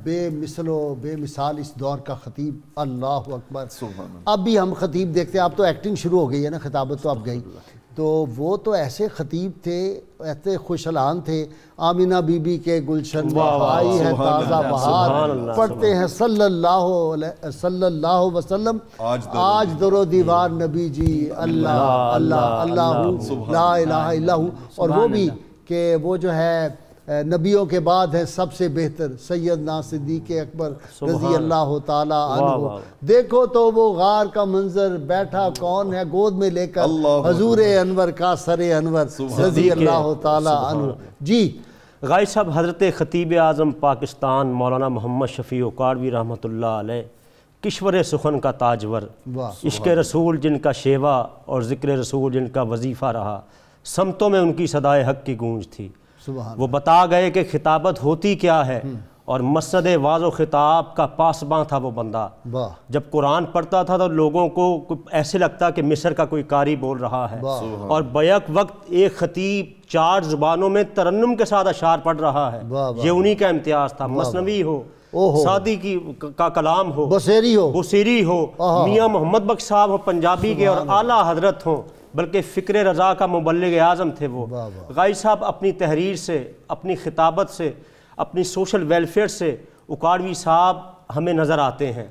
बेमिसलो बेमिसाल इस दौर का खतीब अल्लाह अकबर अब भी हम खतीब देखते हैं आप तो एक्टिंग शुरू हो गई है ना खिताबत तो अब गई तो वो तो ऐसे खतीब थे ऐसे खुशलान थे आमिना बीबी के गुलशन भाई है ताज़ा बहार पढ़ते हैं सल्लल्लाहु सल्लल्लाहु वसल्लम आज दरो दीवार नबी जी अल्लाह अल्लाह अल्लाह ला इलाहा और वो भी कि वो जो है नबियों के बाद है सबसे बेहतर सैयद ना सिद्दीक अकबर रजी अल्लाह तहो देखो तो वो गार का मंजर बैठा कौन है गोद में लेकर हजूर अनवर का सर अनवर रजी अल्लाह तहो जी गाय साहब हज़रत ख़तीब आज़म पाकिस्तान मौलाना मोहम्मद शफ़ी उकारवी रहमत किश्वर सुखन का ताजवर इश्क रसूल जिनका शेवा और ज़िक्र रसूल जिनका वजीफ़ा रहा समतों में उनकी सदाए हक की गूंज थी वो बता गए कि खिताबत होती क्या है हम्म। और मसद वाज खिताब का पासबाँ था वो बंदा जब कुरान पढ़ता था तो लोगों को ऐसे लगता कि मिस्र का कोई कारी बोल रहा है और बैक वक्त एक खतीब चार जुबानों में तरन्नम के साथ अशार पढ़ रहा है ये उन्हीं का इम्तियाज था मसनवी हो शादी की का कलाम हो बसेरी हो बसेरी हो मियाँ मोहम्मद बख्श साहब हो पंजाबी के और आला हजरत हों बल्कि फ़िक्र रज़ा का मबलग आज़म थे वो गाई साहब अपनी तहरीर से अपनी खिताबत से अपनी सोशल वेलफेयर से उकाड़वी साहब हमें नज़र आते हैं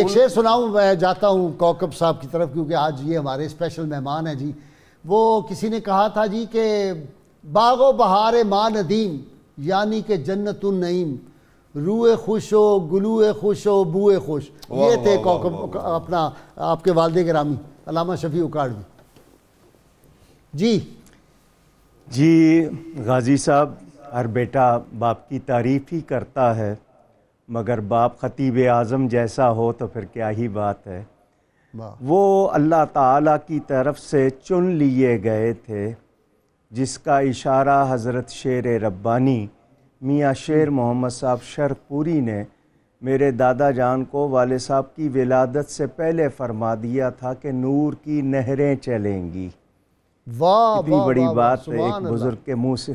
एक शेर सुनाऊँ मैं जाता हूँ कौकब साहब की तरफ क्योंकि आज ये हमारे स्पेशल मेहमान हैं जी वो किसी ने कहा था जी कि बागो बहार माँ नदीम यानी कि जन्नत नईम रूए खुश हो गुलूए खुश हो बुए खुश ये थे कौकब अपना आपके वालदे रामी अलामा शफी उकाड़वी जी जी गाजी साहब हर बेटा बाप की तारीफ़ ही करता है मगर बाप ख़तीब आज़म जैसा हो तो फिर क्या ही बात है वो अल्लाह ताला की तरफ से चुन लिए गए थे जिसका इशारा हज़रत शेर रब्बानी मियाँ शेर हम्म। मोहम्मद साहब शरपुरी ने मेरे दादा जान को वाले साहब की विलादत से पहले फरमा दिया था कि नूर की नहरें चलेंगी वाह बड़ी वा, बात है एक बुजुर्ग के मुंह से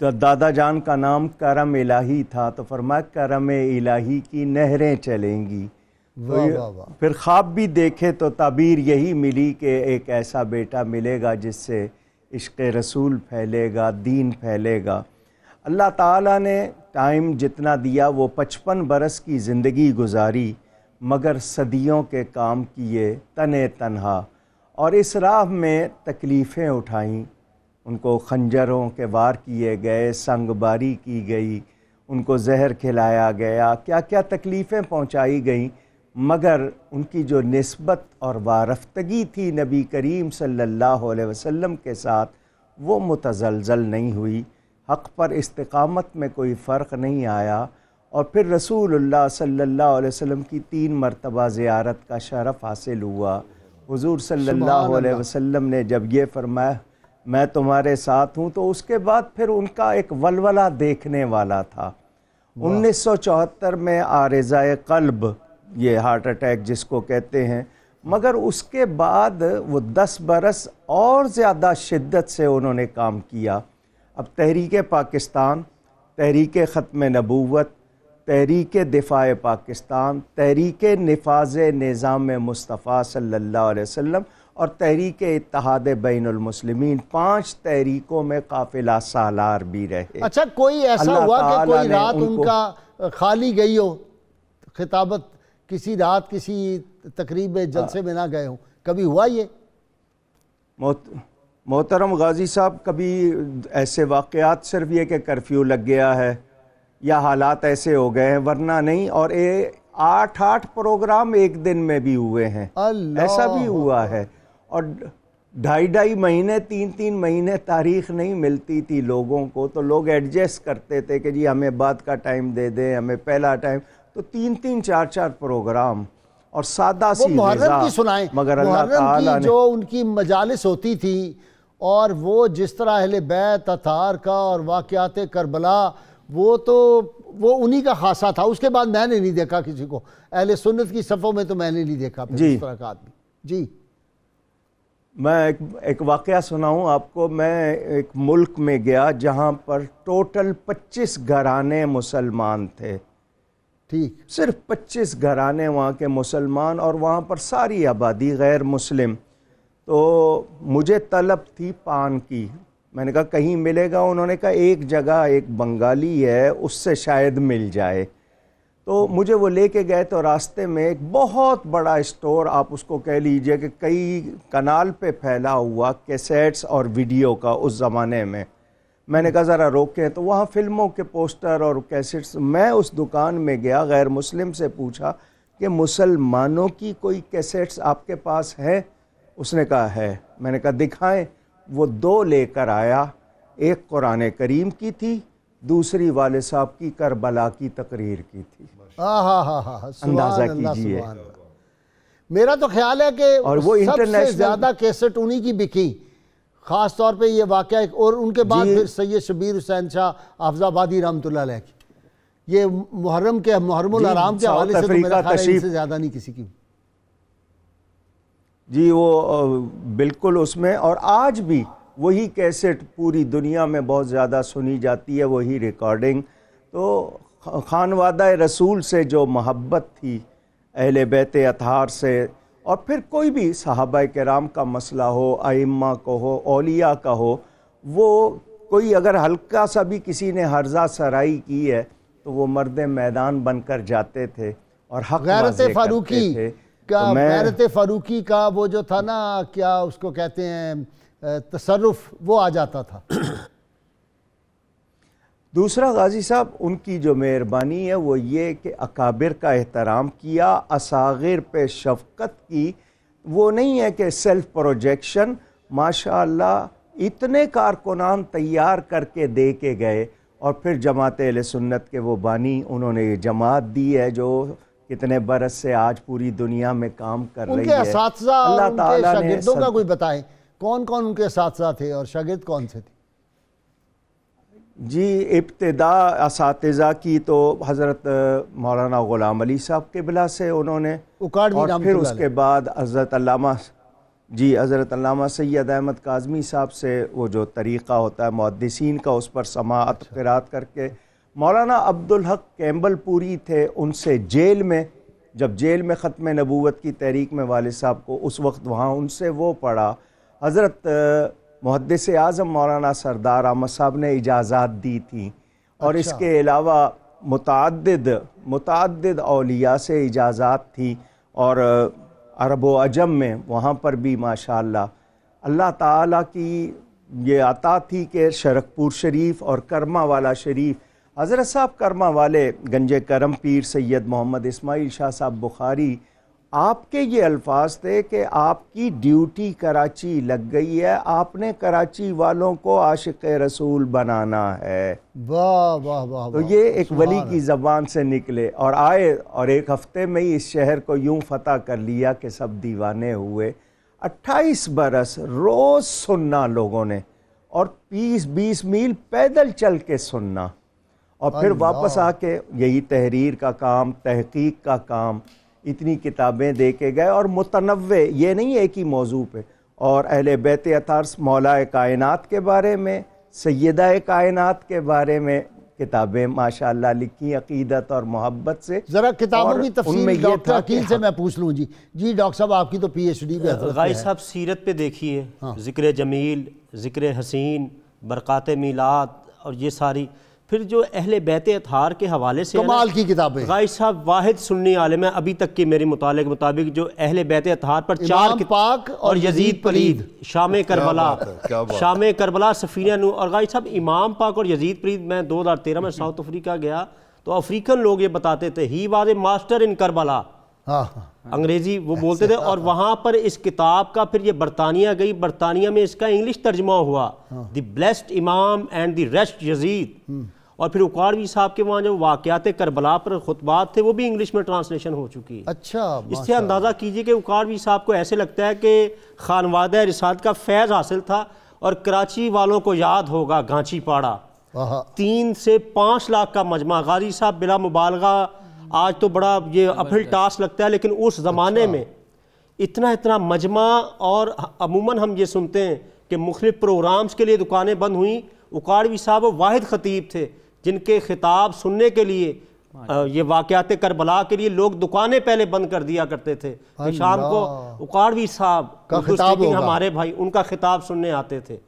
तो दादा जान का नाम करम इलाही था तो फरमा करम इलाही की नहरें चलेंगी वा, वा, वा। फिर ख्वाब भी देखे तो तबीर यही मिली कि एक ऐसा बेटा मिलेगा जिससे इश्क रसूल फैलेगा दीन फैलेगा अल्लाह ताला ने टाइम जितना दिया वो पचपन बरस की ज़िंदगी गुजारी मगर सदियों के काम किए तने तनहा और इस राह में तकलीफ़ें उठाईं उनको खंजरों के वार किए गए संगबारी की गई उनको जहर खिलाया गया क्या क्या तकलीफ़ें पहुंचाई गईं मगर उनकी जो नस्बत और वारफ्तगी थी नबी करीम सल्लल्लाहु अलैहि वसल्लम के साथ वो मुतजलजल नहीं हुई हक़ पर इस्तकामत में कोई फ़र्क नहीं आया और फिर रसूलुल्लाह सल्लल्लाहु अलैहि वसल्लम की तीन मरतबा ज़ियारत का शरफ़ हासिल हुआ हुजूर सल्लल्लाहु अलैहि वसल्लम ने जब ये फरमाया मैं तुम्हारे साथ हूँ तो उसके बाद फिर उनका एक वलवला देखने वाला था 1974 में आरजा कल्ब ये हार्ट अटैक जिसको कहते हैं मगर उसके बाद वो दस बरस और ज़्यादा शिद्दत से उन्होंने काम किया अब तहरीक पाकिस्तान तहरीक ख़त्म नबूवत तहरीक दिफा पाकिस्तान तहरीक नफाज निज़ाम मुस्तफ़ा सल्ला वसम और तहरीक इतहाद बैनमसलिमिन पाँच तहरीकों में काफिला सालार भी रहे अच्छा कोई ऐसा हुआ कि कोई रात उनका खाली गई हो खिताबत किसी रात किसी तकरीब जलसे हाँ। में ना गए हों कभी हुआ ये मोहतरम गाजी साहब कभी ऐसे वाक़ सिर्फ ये कि कर्फ्यू लग गया है या हालात ऐसे हो गए हैं वरना नहीं और ये आठ आठ प्रोग्राम एक दिन में भी हुए हैं ऐसा भी हुआ है और ढाई ढाई महीने तीन तीन महीने तारीख नहीं मिलती थी लोगों को तो लोग एडजस्ट करते थे कि जी हमें बाद का टाइम दे दें हमें पहला टाइम तो तीन तीन चार चार प्रोग्राम और सादा सी की सुनाएं मगर अल्लाह ताला जो उनकी मजालिस होती थी और वो जिस तरह अहल बैत अतार का और वाक़ात करबला वो तो वो उन्हीं का खासा था उसके बाद मैंने नहीं देखा किसी को अहल सुन्नत की सफ़ों में तो मैंने नहीं देखा जी तरह का आदमी जी मैं एक एक वाक़ सुनाऊँ आपको मैं एक मुल्क में गया जहाँ पर टोटल 25 घराने मुसलमान थे ठीक सिर्फ 25 घराने वहाँ के मुसलमान और वहाँ पर सारी आबादी गैर मुस्लिम तो मुझे तलब थी पान की मैंने कहा कहीं मिलेगा उन्होंने कहा एक जगह एक बंगाली है उससे शायद मिल जाए तो मुझे वो लेके गए तो रास्ते में एक बहुत बड़ा स्टोर आप उसको कह लीजिए कि कई कनाल पे फैला हुआ कैसेट्स और वीडियो का उस ज़माने में मैंने कहा ज़रा रोके तो वहाँ फ़िल्मों के पोस्टर और कैसेट्स मैं उस दुकान में गया गैर मुस्लिम से पूछा कि मुसलमानों की कोई कैसेट्स आपके पास है उसने कहा है मैंने कहा दिखाएं वो दो लेकर आया एक कुरान करीम की थी दूसरी वाले साहब की करबला की तकरीर की थी अंदाजा कीजिए मेरा तो ख्याल है कि और वो इंटरनेशनल ज़्यादा कैसेट उन्हीं की बिकी ख़ास तौर पे ये वाक़ और उनके बाद फिर सैयद शबीर हुसैन शाह आफजाबादी रहमतुल्लाह ये मुहर्रम के मुहरम आराम के हवाले से तो ज़्यादा नहीं किसी की जी वो बिल्कुल उसमें और आज भी वही कैसेट पूरी दुनिया में बहुत ज़्यादा सुनी जाती है वही रिकॉर्डिंग तो खानवादा रसूल से जो मोहब्बत थी अहल बैत अतार से और फिर कोई भी साहब कराम का मसला हो आइम्मा को हो अलिया का हो वो कोई अगर हल्का सा भी किसी ने हर्जा सराई की है तो वो मर्द मैदान बनकर जाते थे और हक फारूकी थे का तो मैरत फारूकी का वो जो था ना क्या उसको कहते हैं तसरफ वो आ जाता था *clears throat* दूसरा गाजी साहब उनकी जो मेहरबानी है वो ये कि अकाबिर का एहतराम किया असागिर पे शफकत की वो नहीं है कि सेल्फ प्रोजेक्शन माशा इतने कारकुनान तैयार करके दे के गए और फिर जमात सुन्नत के वो बानी उन्होंने ये जमात दी है जो कितने बरस से आज पूरी दुनिया में काम कर रही है अल्लाह ताला ने सद... का कोई बताएं कौन कौन उनके साथ थे और शागिद कौन से थे जी इब्तदा इस की तो हज़रत मौलाना ग़ुलाम अली साहब के बिला से उन्होंने और फिर उसके बाद हज़रत जी हज़रत अल्लामा सैद अहमद काजमी साहब से वो जो तरीक़ा होता है मुहदसिन का उस पर समात अच्छा। करात करके मौलाना अब्दुल हक कैम्बलपुरी थे उनसे जेल में जब जेल में ख़त्म नबूवत की तहरीक में वाल साहब को उस वक्त वहाँ उनसे वो पढ़ा हज़रत मुहदस अजम मौलाना सरदार आमद साहब ने इजाज़ात दी थी और अच्छा। इसके अलावा मुतद मुतद अलिया से इजाज़ात थी और अरब अजम में वहाँ पर भी माशा अल्लाह ती ये आता थी कि शरकपुर शरीफ और करमा वाला शरीफ हज़रत साहब कर्मा वाले गंजे करम पीर सैयद मोहम्मद इसमाइल शाह साहब बुखारी आपके ये अल्फाज थे कि आपकी ड्यूटी कराची लग गई है आपने कराची वालों को आशिक रसूल बनाना है वाह वाह वाह तो ये एक वली की ज़बान से निकले और आए और एक हफ्ते में ही इस शहर को यूं फतह कर लिया कि सब दीवाने हुए 28 बरस रोज़ सुनना लोगों ने और 20 बीस मील पैदल चल के सुनना और फिर वापस आके यही तहरीर का काम तहकीक का काम इतनी किताबें दे के गए और मुतनव ये नहीं एक ही मौजू पे और अहल बैत अतारस मौला कायनात के बारे में सैदा कायनात के बारे में किताबें माशाल्लाह लिखी अकीदत और मोहब्बत से ज़रा किताबों की तफसील डॉक्टर अकील से हाँ। मैं पूछ लूँ जी जी डॉक्टर साहब आपकी तो पी एच डी गाय साहब सीरत पे देखिए हाँ। ज़िक्र जमील ज़िक्र हसीन बरक़ात मीलाद और ये सारी फिर जो अहल बैत अतहार के हवाले से कमाल की किताबें गाय साहब वाहिद सुन्नी आलम है अभी तक के मेरे मुताले के मुताबिक जो अहल बैत अतहार पर चार पाक और यजीद परीद शाम करबला शाम करबला सफ़ीना नू और गाय साहब इमाम पाक और यजीद परीद मैं दो हज़ार तेरह में *laughs* साउथ अफ्रीका गया तो अफ्रीकन लोग ये बताते थे he was a master in Karbala हाँ। अंग्रेजी वो अच्छा। बोलते थे और वहां पर इस किताब का फिर ये बरतानिया गई बरतानिया में इसका इंग्लिश तर्जमा हुआ हाँ। The blessed imam and the rest Yazid hmm. और फिर उकाड़वी साहब के वहाँ जो वाक़ात करबला पर खुतबात थे वो भी इंग्लिश में ट्रांसलेशन हो चुकी है अच्छा इससे अंदाज़ा कीजिए कि उकाड़वी साहब को ऐसे लगता है कि खानवाद रिसाद का फैज़ हासिल था और कराची वालों को याद होगा गांची पाड़ा तीन से पाँच लाख का मजमा गाजी साहब बिला मुबालगा आज तो बड़ा ये अफिल टास्क लगता है लेकिन उस ज़माने अच्छा। में इतना इतना मजमा और अमूमन हम ये सुनते हैं कि मुख्तलिफ प्रोग्राम्स के लिए दुकानें बंद हुई उकाड़वी साहब वाहिद ख़तीब थे जिनके खिताब सुनने के लिए ये वाक़ात करबला के लिए लोग दुकानें पहले बंद कर दिया करते थे शाम को उकाड़वी साहब हमारे भाई उनका खिताब सुनने आते थे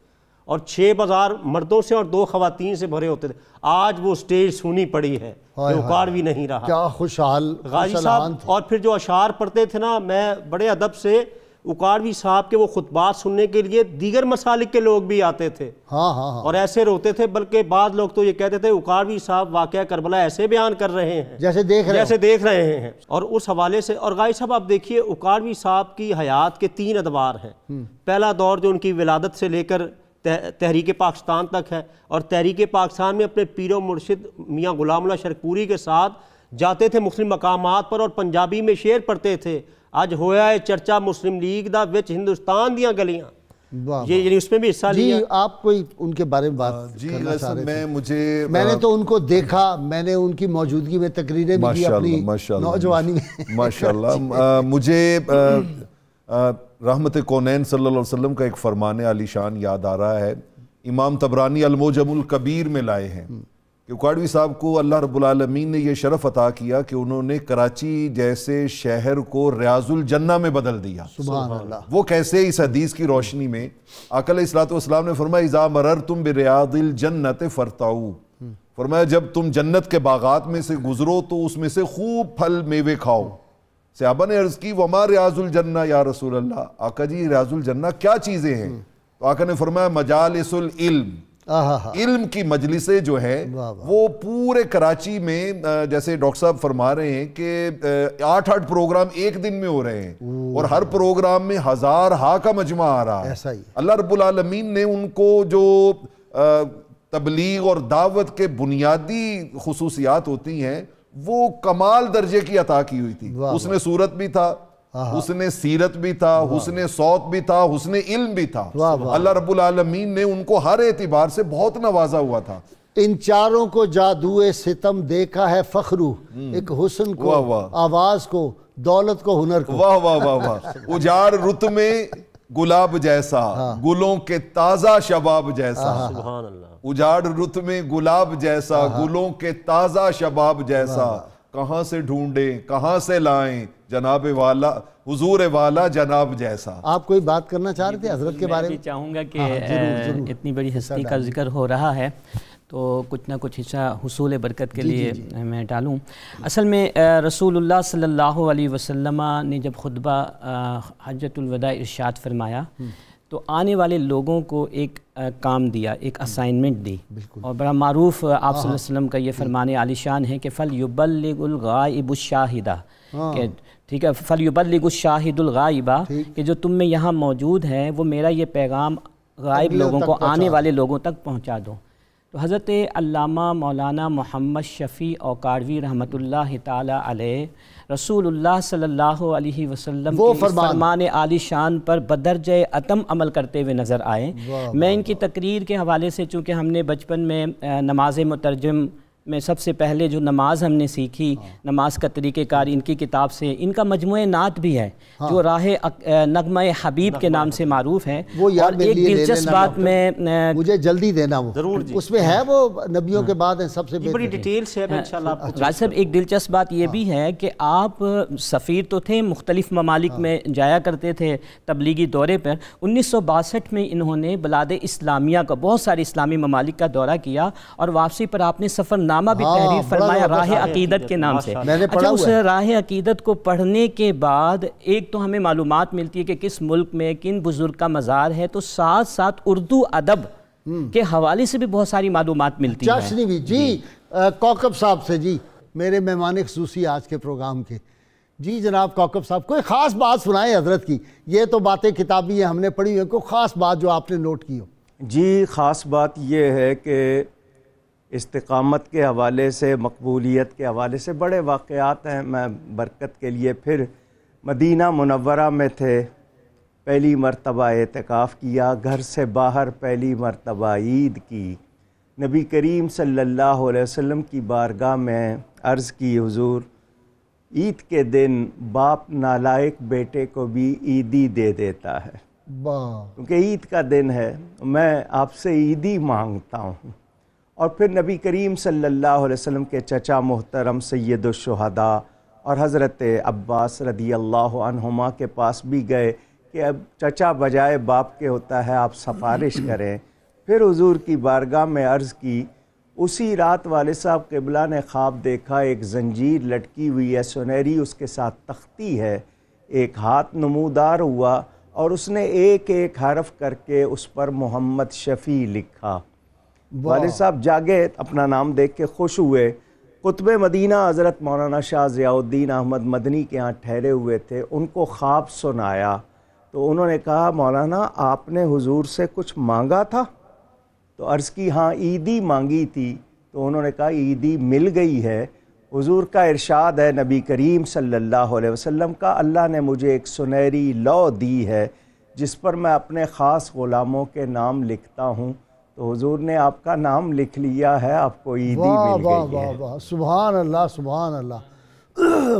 और छः बाजार मर्दों से और दो खातन से भरे होते थे आज वो स्टेज सुनी पड़ी है उकार भी नहीं रहा क्या खुशहाल गाजी साहब और फिर जो अशार पढ़ते थे ना मैं बड़े अदब से उकारवी साहब के वो खुतबात सुनने के लिए दीगर मसालिक के लोग भी आते थे हाँ हाँ हा। और ऐसे रोते थे बल्कि बाद लोग तो ये कहते थे उकारवी साहब वाक़ करबला ऐसे बयान कर रहे हैं जैसे देख रहे जैसे देख रहे हैं और उस हवाले से और गाय साहब आप देखिए उकारवी साहब की हयात के तीन अदवार हैं हम्म। पहला दौर जो उनकी विलादत से लेकर तहरीक पाकिस्तान तक है और तहरीक पाकिस्तान में अपने पीर मुर्शिद मियाँ गुलाम शरपूरी के साथ जाते थे मुस्लिम मकाम पर और पंजाबी में शेर पढ़ते थे अज ਹੋਇਆ ਹੈ ਚਰਚਾ ਮੁਸਲਿਮ ਲੀਗ ਦਾ ਵਿੱਚ ਹਿੰਦੁਸਤਾਨ ਦੀਆਂ ये यानी उसमें भी हिस्सा जी आप कोई उनके बारे में बात जी करना चाह रहे मैं मुझे मैंने तो उनको देखा मैंने उनकी मौजूदगी में तकरीरें भी की अपनी नौजवानी में माशाल्लाह *laughs* मुझे रहमत कौनैन सल्लल्लाहु अलैहि वसल्लम का एक फरमान आलीशान याद आ रहा है इमाम तबरानी अलमोजमुल कबीर में लाए हैं कि उकाड़वी साहब को अल्लाह रबालमीन ने यह शरफ अता किया कि उन्होंने कराची जैसे शहर को रियाजुल जन्ना में बदल दिया वो कैसे इस हदीस की रोशनी में अकल इसलातम ने फरमाया इज़ा मरर तुम बे रियाजुल जन्नत फ़रताऊ फरमाया जब तुम जन्नत के बागात में से गुजरो तो उसमें से खूब फल मेवे खाओ सहाबा ने अर्ज़ की वमा रियाजुल जन्ना या रसूल अल्लाह आका जी रियाजुल जन्ना क्या चीज़ें हैं तो आका ने फरमाया मजालसुल इल्म इल्म की मजलिसें जो हैं वो पूरे कराची में जैसे डॉक्टर साहब फरमा रहे हैं कि आठ आठ प्रोग्राम एक दिन में हो रहे हैं और हर प्रोग्राम में हजार हा का मजमा आ रहा है ऐसा ही अल्लाह रबालमीन ने उनको जो तबलीग और दावत के बुनियादी खसूसियात होती हैं वो कमाल दर्जे की अता की हुई थी उसमें सूरत भी था उसने सीरत भी था उसने सौत भी था उसने इल्म भी था अल्लाह रब्बुल आलमीन ने उनको हर एतबार से बहुत नवाजा हुआ था इन चारों को जादू सितम देखा है फखरू हम्म। एक हुसन को आवाज को दौलत को हुनर को वाह वाह वाह वाह उजाड़ रुत में गुलाब जैसा हाँ। गुलों के ताजा शबाब जैसा हाँ। उजाड़ रुत में गुलाब जैसा हाँ। गुलों के ताजा शबाब जैसा कहां से ढूंढे कहां से लाएं जनाब वाला हुजूर वाला जनाब जैसा आप कोई बात करना चाह रहे थे हजरत के बारे में चाहूँगा कि हाँ, इतनी बड़ी हस्ती का जिक्र हो रहा है तो कुछ ना कुछ हिस्सा हसूल बरकत के जी, लिए जी, जी। मैं डालूँ असल में रसूलुल्लाह सल्लल्लाहु अलैहि वसल्लम ने जब खुतबा हजरतुलवदा इरशाद फरमाया हम्म। तो आने वाले लोगों को एक काम दिया एक असाइनमेंट हम्म। दी और बड़ा मारूफ आप हाँ, सल्लल्लाहु अलैहि वसल्लम का ये फरमाने आलिशान है कि फ़ल युबलगुलगाबुशाहिदा हाँ। के ठीक है शाहिदुल शाहिदुलगाइबा कि जो तुम में यहाँ मौजूद है वो मेरा ये पैगाम गायब लोगों को आने वाले लोगों तक पहुँचा दो तो हज़रत अल्लामा मौलाना मोहम्मद शफ़ी औकारवी रहमत ला रसूलुल्लाह सल्लल्लाहु अलैहि वसल्लम के फरमान आली शान पर बदरज अतम अमल करते हुए नज़र आए मैं इनकी तकरीर के हवाले से चूँकि हमने बचपन में नमाज मुतरजम में सबसे पहले जो नमाज हमने सीखी हाँ। नमाज का तरीक़ेकार इनकी किताब से इनका मजमू नात भी है हाँ। जो राह नगम हबीब के नाम से मरूफ़ है वो यार एक दिलचस्प बात में मुझे जल्दी देना वो जरूर उसमें है वो नबियों हाँ। के बाद सबसे बड़ी डिटेल्स है हाँ। अच्छा, राज अच्छा। साहब एक दिलचस्प बात ये हाँ। भी है कि आप सफ़ीर तो थे मुख्तलिफ ममालिक में जाया करते थे तबलीगी दौरे पर उन्नीस सौ बासठ में इन्होंने बलाद इस्लामिया का बहुत सारे इस्लामी ममालिक का दौरा किया और वापसी पर आपने सफ़र नामा भी हाँ, तहरीर फरमाया राह अकीदत के नाम से अच्छा उस राह अकीदत को पढ़ने के बाद एक तो हमें मालूम मिलती है कि किस मुल्क में किन बुज़ुर्ग का मज़ार है तो साथ साथ उर्दू अदब हम्म। के हवाले से भी बहुत सारी मालूम मिलती है जी, जी कौकब साहब से जी मेरे मेहमान खसूसी आज के प्रोग्राम के जी जनाब कौकब साहब कोई ख़ास बात सुनाए हजरत की ये तो बातें किताबी हमने पढ़ी हुई कोई ख़ास बात जो आपने नोट की हो जी ख़ास बात यह है कि इस्तकामत के हवाले से मकबूलियत के हवाले से बड़े वाक़ात हैं मैं बरकत के लिए फिर मदीना मुनवरा में थे पहली मरतबा एतकाफ़ किया घर से बाहर पहली मरतबा ईद की नबी करीम सल्लल्लाहु अलैहि वसल्लम की बारगाह में अर्ज़ की हुजूर ईद के दिन बाप नालायक बेटे को भी ईदी दे देता है क्योंकि ईद का दिन है मैं आपसे ईदी मांगता हूँ और फिर नबी करीम सल्लल्लाहु अलैहि वसल्लम के चचा मोहतरम सैदुलशहदा और हज़रत अब्बास रदी अल्लाहुमा के पास भी गए कि अब चचा बजाय बाप के होता है आप सफारिश करें फिर हुजूर की बारगाह में अर्ज़ की उसी रात वाले साहब किबला ने ख्वाब देखा एक जंजीर लटकी हुई है सुनहरी उसके साथ तख्ती है एक हाथ नमूदार हुआ और उसने एक एक हरफ करके उस पर मोहम्मद शफ़ी लिखा वालिद साहब जागे अपना नाम देख के खुश हुए कुतब मदीना हज़रत मौलाना शाह ज़ियाउद्दीन अहमद मदनी के यहाँ ठहरे हुए थे उनको ख्वाब सुनाया तो उन्होंने कहा मौलाना आपने हुजूर से कुछ मांगा था तो अर्ज़ की हाँ ईदी मांगी थी तो उन्होंने कहा ईदी मिल गई है हुजूर का इरशाद है नबी करीम सल्लल्लाहु अलैहि वसल्लम का अल्लाह ने मुझे एक सुनहरी लौ दी है जिस पर मैं अपने ख़ास ग़ुलामों के नाम लिखता हूँ तो हुजूर ने आपका नाम लिख लिया है आपको ईदी वाह मिल वाह वाह वाह सुबहान अल्लाह सुबहान अल्लाह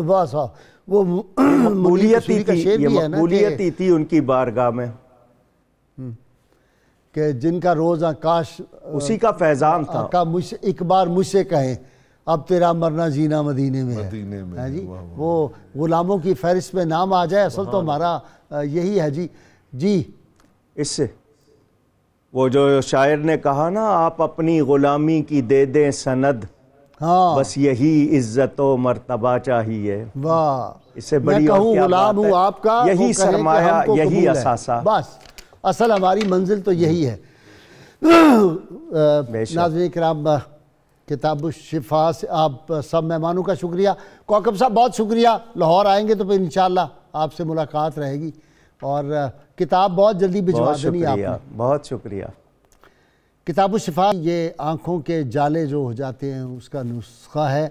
*clears throat* वाह साहब वो मकबूलियत ये मकबूलियत थी, थी उनकी बारगाह में हम्म। कि जिनका रोज़ आकाश उसी का फैज़ान था का मुझसे एक बार मुझसे कहें अब तेरा मरना जीना मदीने में मदीने में है हाँ जी वो ग़ुलामों की फहरिस्त में नाम आ जाए असल तो हमारा यही है जी जी इससे वो जो शायर ने कहा ना आप अपनी ग़ुलामी की दे दें सनद हाँ बस यही इज्जत व मरतबा चाहिए वाह इससे बड़ी कहूं गुलाम हूं आपका यही सरमाया यही असासा बस असल हमारी मंजिल तो यही है हम्म। नाजन कराम किताब शिफा से आप सब मेहमानों का शुक्रिया कौकब साहब बहुत शुक्रिया लाहौर आएंगे तो फिर इन आपसे मुलाकात रहेगी और किताब बहुत जल्दी भिजवा देनी आपने बहुत शुक्रिया किताब शिफा ये आँखों के जाले जो हो जाते हैं उसका नुस्खा है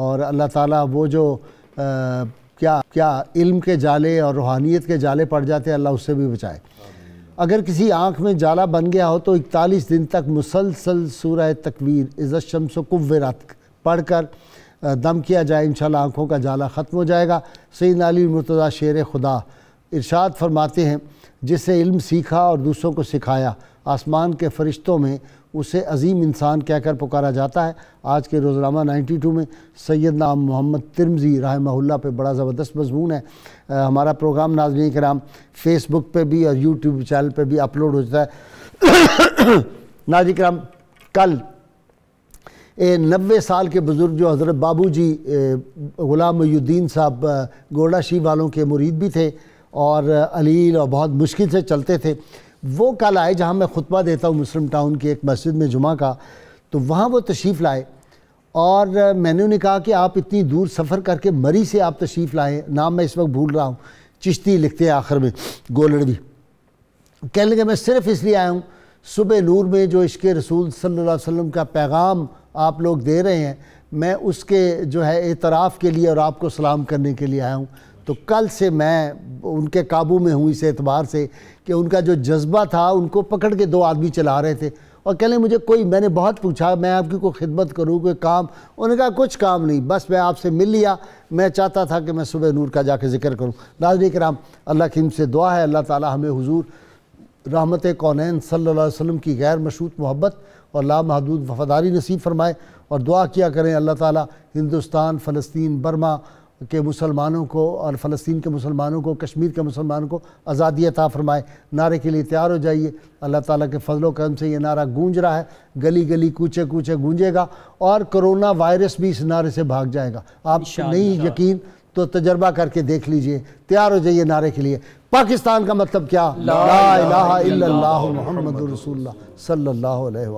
और अल्लाह ताला वो जो आ, क्या क्या इल्म के जाले और रूहानियत के जाले पड़ जाते हैं अल्लाह उससे भी बचाए अगर किसी आँख में जाला बन गया हो तो इकतालीस दिन तक मुसलसल सूरह तकवीर इज़्ज़त शम्स कुवरात पढ़ कर दम किया जाए इन आँखों का जाला ख़त्म हो जाएगा सईद अली मुर्तज़ा शेर खुदा इरशाद फरमाते हैं जिसे इल्म सीखा और दूसरों को सिखाया आसमान के फरिश्तों में उसे अजीम इंसान कहकर पुकारा जाता है आज के रोज़नामा 92 में सैयद नाम मोहम्मद तिरमजी रहमहुल्ला पे बड़ा ज़बरदस्त मजमून है आ, हमारा प्रोग्राम नाजनी कराम फेसबुक पे भी और यूट्यूब चैनल पे भी अपलोड हो जाता है *coughs* नाजी कराम कल ए नबे साल के बुज़ुर्ग जो हज़रत बाबू जी ग़ुलाम साहब गोडा शी वालों के मुरीद भी थे और अलील और बहुत मुश्किल से चलते थे वो कल आए जहाँ मैं खुतबा देता हूँ मुस्लिम टाउन की एक मस्जिद में जुमा का तो वहाँ वो तशरीफ़ लाए और मैंने उन्हें कहा कि आप इतनी दूर सफ़र करके मरी से आप तशरीफ़ लाए नाम मैं इस वक्त भूल रहा हूँ चिश्ती लिखते हैं आखिर में गोलड़वी कह लगे मैं सिर्फ इसलिए आया हूँ सुबह नूर में जो इश्क रसूल सल्ला वसम का पैगाम आप लोग दे रहे हैं मैं उसके जो है एतराफ़ के लिए और आपको सलाम करने के लिए आया हूँ तो कल से मैं उनके काबू में हूँ इस एतबार से कि उनका जो जज्बा था उनको पकड़ के दो आदमी चला रहे थे और कह लें मुझे कोई मैंने बहुत पूछा मैं आपकी कोई खिदमत करूँ कोई काम उन्होंने कहा कुछ काम नहीं बस मैं आपसे मिल लिया मैं चाहता था कि मैं सुबह नूर का जाके जिक्र करूँ नाजरी कराम अल्लाह की इनसे दुआ है अल्लाह ताली हमें हजूर रहमत कौन सल्ला वसम की गैर मशहूत मोहब्बत और लामहदूद वफादारी नसीब फरमाए और दुआ किया करें अल्लाह ताली हिंदुस्तान फ़लस्तीन बर्मा के मुसलमानों को और फ़लस्तीन के मुसलमानों को कश्मीर के मुसलमानों को आज़ादी अता फरमाए नारे के लिए तैयार हो जाइए अल्लाह ताला के फजलों करम से ये नारा गूंज रहा है गली गली कूचे कूचे गूंजेगा और कोरोना वायरस भी इस नारे से भाग जाएगा आप नहीं यकीन तो तजर्बा करके देख लीजिए तैयार हो जाइए नारे के लिए पाकिस्तान का मतलब क्या मोहम्मद रसूल सल्ला